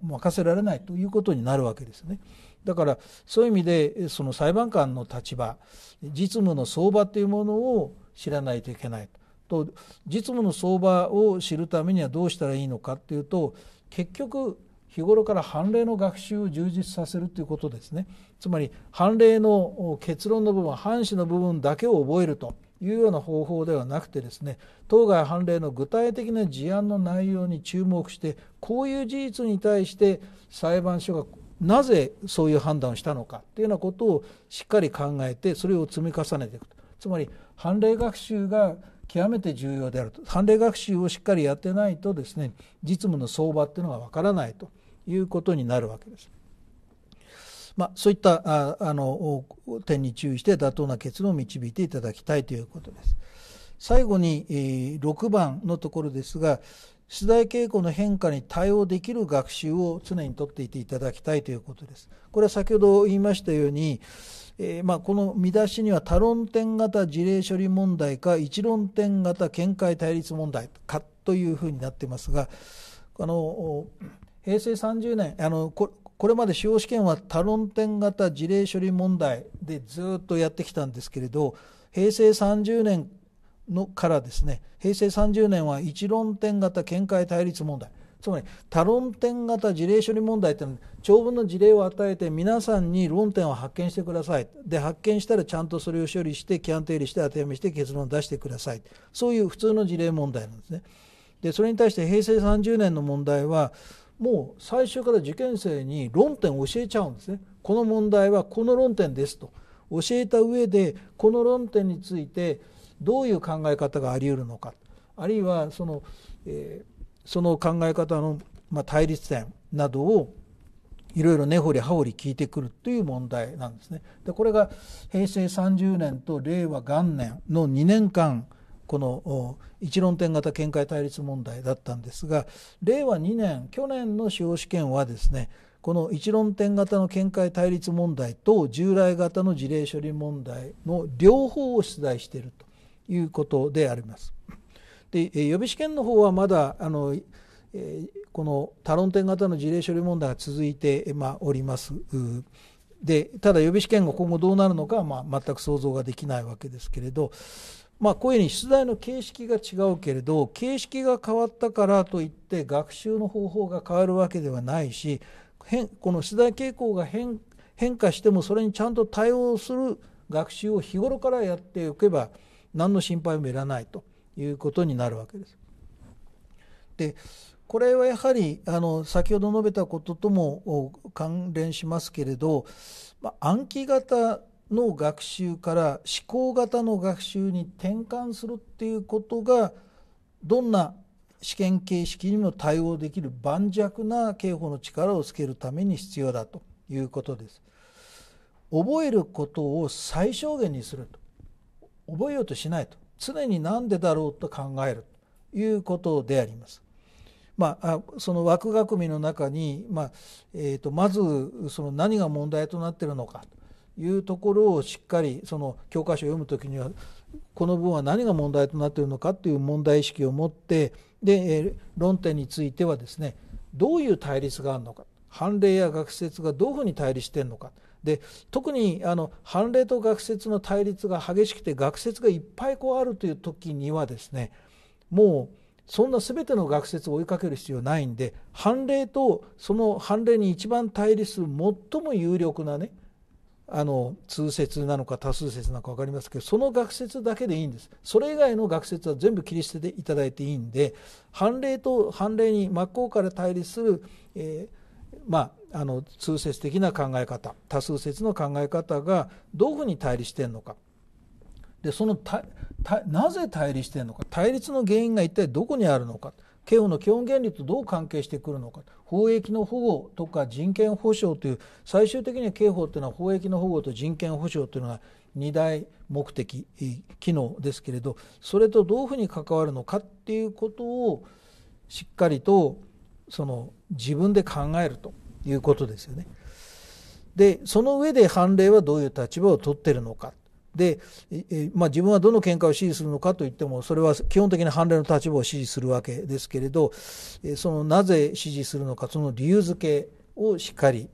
任せられないということになるわけですね。だからそういう意味でその裁判官の立場実務の相場というものを知らないといけないと実務の相場を知るためにはどうしたらいいのかっていうと結局日頃から判例の学習を充実させるということですねつまり判例の結論の部分半紙の部分だけを覚えるというような方法ではなくてですね当該判例の具体的な事案の内容に注目してこういう事実に対して裁判所がなぜそういう判断をしたのかというようなことをしっかり考えてそれを積み重ねていくつまり判例学習が極めて重要であると判例学習をしっかりやってないとですね実務の相場っていうのがわからないということになるわけです。まあ、そういったああの点に注意して妥当な結論を導いていただきたいということです。最後に、えー、6番のところですが出題傾向の変化に対応できる学習を常にとっていていただきたいということです。これは先ほど言いましたように、えー、まあ、この見出しには多論点型事例処理問題か一論点型見解対立問題かというふうになっていますがあの平成30年あのここれまで司法試験は多論点型事例処理問題でずっとやってきたんですけれど平成30年のからですね平成30年は一論点型見解対立問題つまり多論点型事例処理問題というのは長文の事例を与えて皆さんに論点を発見してくださいで発見したらちゃんとそれを処理して規範定理して当てはめして結論を出してくださいそういう普通の事例問題なんですねでそれに対して平成30年の問題はもう最初から受験生に論点を教えちゃうんですねこの問題はこの論点ですと教えた上でこの論点についてどういう考え方があり得るのかあるいはその,、えー、その考え方の、まあ、対立点などをいろいろ根掘り葉掘り聞いてくるという問題なんですね。でこれが平成30年と令和元年の2年間この一論点型見解対立問題だったんですが令和2年去年の司法試験はですねこの一論点型の見解対立問題と従来型の事例処理問題の両方を出題しているということであります。で予備試験の方はまだあのこの多論点型の事例処理問題が続いて、おります。でただ予備試験が今後どうなるのかは、全く想像ができないわけですけれどまあ、こういうふうに出題の形式が違うけれど形式が変わったからといって学習の方法が変わるわけではないし変この出題傾向が変化してもそれにちゃんと対応する学習を日頃からやっておけば何の心配もいらないということになるわけです。でこれはやはりあの先ほど述べたこととも関連しますけれど、ま暗記型の学習から思考型の学習に転換するっていうことがどんな試験形式にも対応できる盤石な刑法の力をつけるために必要だということです。覚えることを最小限にすると覚えようとしないと常に何でだろうと考えるということであります。まあ、その枠組みの中に、まあえーと、まずその何が問題となっているのかいうところをしっかりその教科書を読む時にはこの文は何が問題となっているのかという問題意識を持ってで論点についてはですねどういう対立があるのか判例や学説がどういうふうに対立しているのかで特にあの判例と学説の対立が激しくて学説がいっぱいこうあるという時にはですねもうそんな全ての学説を追いかける必要ないんで判例とその判例に一番対立する最も有力なねあの通説なのか多数説なのか分かりますけどその学説だけでいいんですそれ以外の学説は全部切り捨てていただいていいんで判例と判例に真っ向から対立する、えー、まあ、あの通説的な考え方多数説の考え方がどういうふうに対立してるのかでそのなぜ対立してるのか対立の原因が一体どこにあるのか刑法の基本原理とどう関係してくるのか法益の保護とか人権保障という最終的には刑法というのは法益の保護と人権保障というのが2大目的機能ですけれどそれとどういうふうに関わるのかっていうことをしっかりとその自分で考えるということですよね。でその上で判例はどういう立場を取ってるのかで、まあ、自分はどの見解を支持するのかといってもそれは基本的に判例の立場を支持するわけですけれどそのなぜ支持するのかその理由付けをしっかり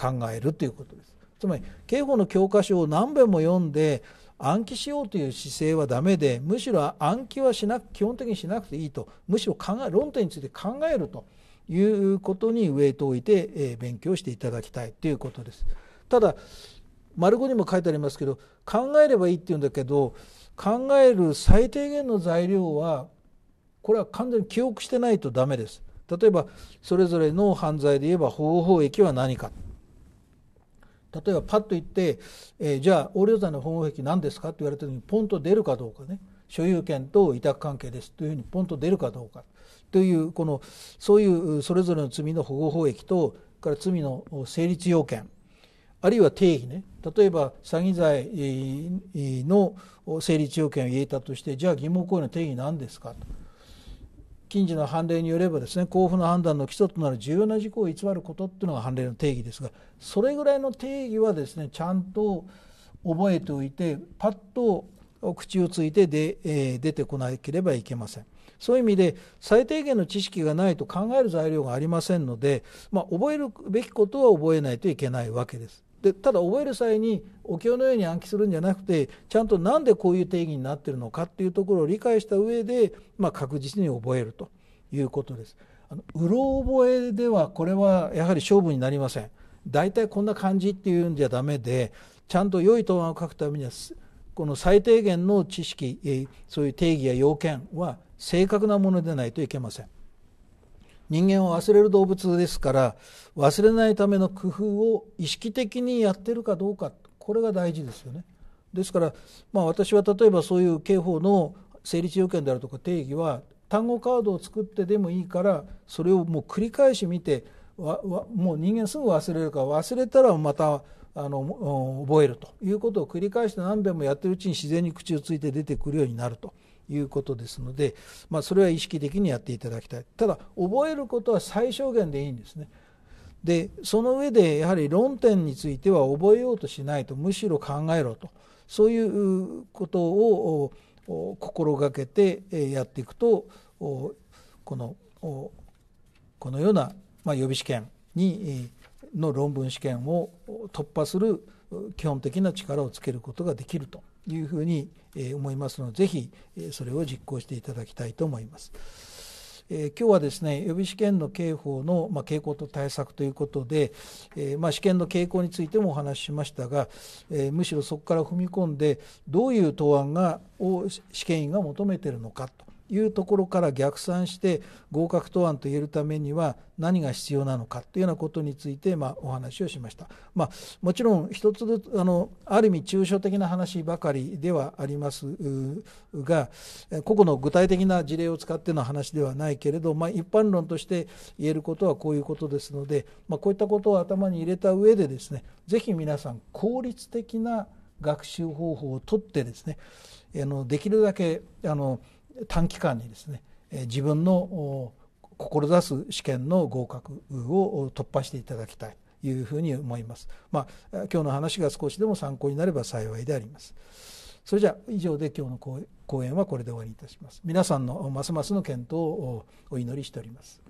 考えるということです。つまり刑法の教科書を何遍も読んで暗記しようという姿勢はダメでむしろ暗記はしなく基本的にしなくていいとむしろ考え論点について考えるということにウェイトを置いて、え勉強していただきたいということです。ただ丸5にも書いてありますけど考えればいいっていうんだけど考える最低限の材料はこれは完全に記憶してないとダメです例えばそれぞれの犯罪で言えば方法益は何か例えばパッと言って、えー、じゃあ横領罪の方法益何ですかって言われた時にポンと出るかどうかね所有権と委託関係ですというふうにポンと出るかどうかというこのそういうそれぞれの罪の保護法益とから罪の成立要件あるいは定義ね例えば詐欺罪の成立要件を言えたとしてじゃあ疑問行為の定義何ですかと近所の判例によればですね交付の判断の基礎となる重要な事項を偽ることっていうのが判例の定義ですがそれぐらいの定義はですねちゃんと覚えておいてパッと口をついてで、えー、出てこなければいけません。そういう意味で最低限の知識がないと考える材料がありませんので、まあ、覚えるべきことは覚えないといけないわけです。でただ覚える際にお経のように暗記するんじゃなくてちゃんと何でこういう定義になってるのかっていうところを理解した上で、まあ、確実に覚えるということです。あのうろ覚えではこれはやはり勝負になりません。大体こんな感じっていうんじゃダメでちゃんと良い答案を書くためにはこの最低限の知識そういう定義や要件は正確なものでないといけません。人間を忘れる動物ですから忘れないための工夫を意識的にやってるかどうかこれが大事ですよね。ですから、まあ、私は例えばそういう刑法の成立要件であるとか定義は単語カードを作ってでもいいからそれをもう繰り返し見てわわもう人間すぐ忘れるから忘れたらまたあの覚えるということを繰り返して何遍もやってるうちに自然に口をついて出てくるようになるということですので、まあ、それは意識的にやっていただきたいただ覚えることは最小限でいいんですねでその上でやはり論点については覚えようとしないとむしろ考えろとそういうことを心がけてやっていくとこのこのような予備試験にの論文試験を突破する基本的な力をつけることができると。いうふうに思いますので、ぜひそれを実行していただきたいと思います。えー、今日はですね予備試験の刑法の、まあ、傾向と対策ということで、えー、まあ、試験の傾向についてもお話ししましたが、えー、むしろそこから踏み込んでどういう答案がを試験員が求めているのかというところから逆算して合格答案と言えるためには何が必要なのかというようなことについて、まあ、お話をしました、まあ、もちろん一つずつあのある意味抽象的な話ばかりではありますが個々の具体的な事例を使っての話ではないけれど、まあ、一般論として言えることはこういうことですので、まあ、こういったことを頭に入れた上でですねぜひ皆さん効率的な学習方法をとってですねあのできるだけあの短期間にですね自分の志す試験の合格を突破していただきたいというふうに思います。まあ、今日の話が少しでも参考になれば幸いであります。それじゃあ以上で今日の講演はこれで終わりいたします。皆さんのますますの検討をお祈りしております。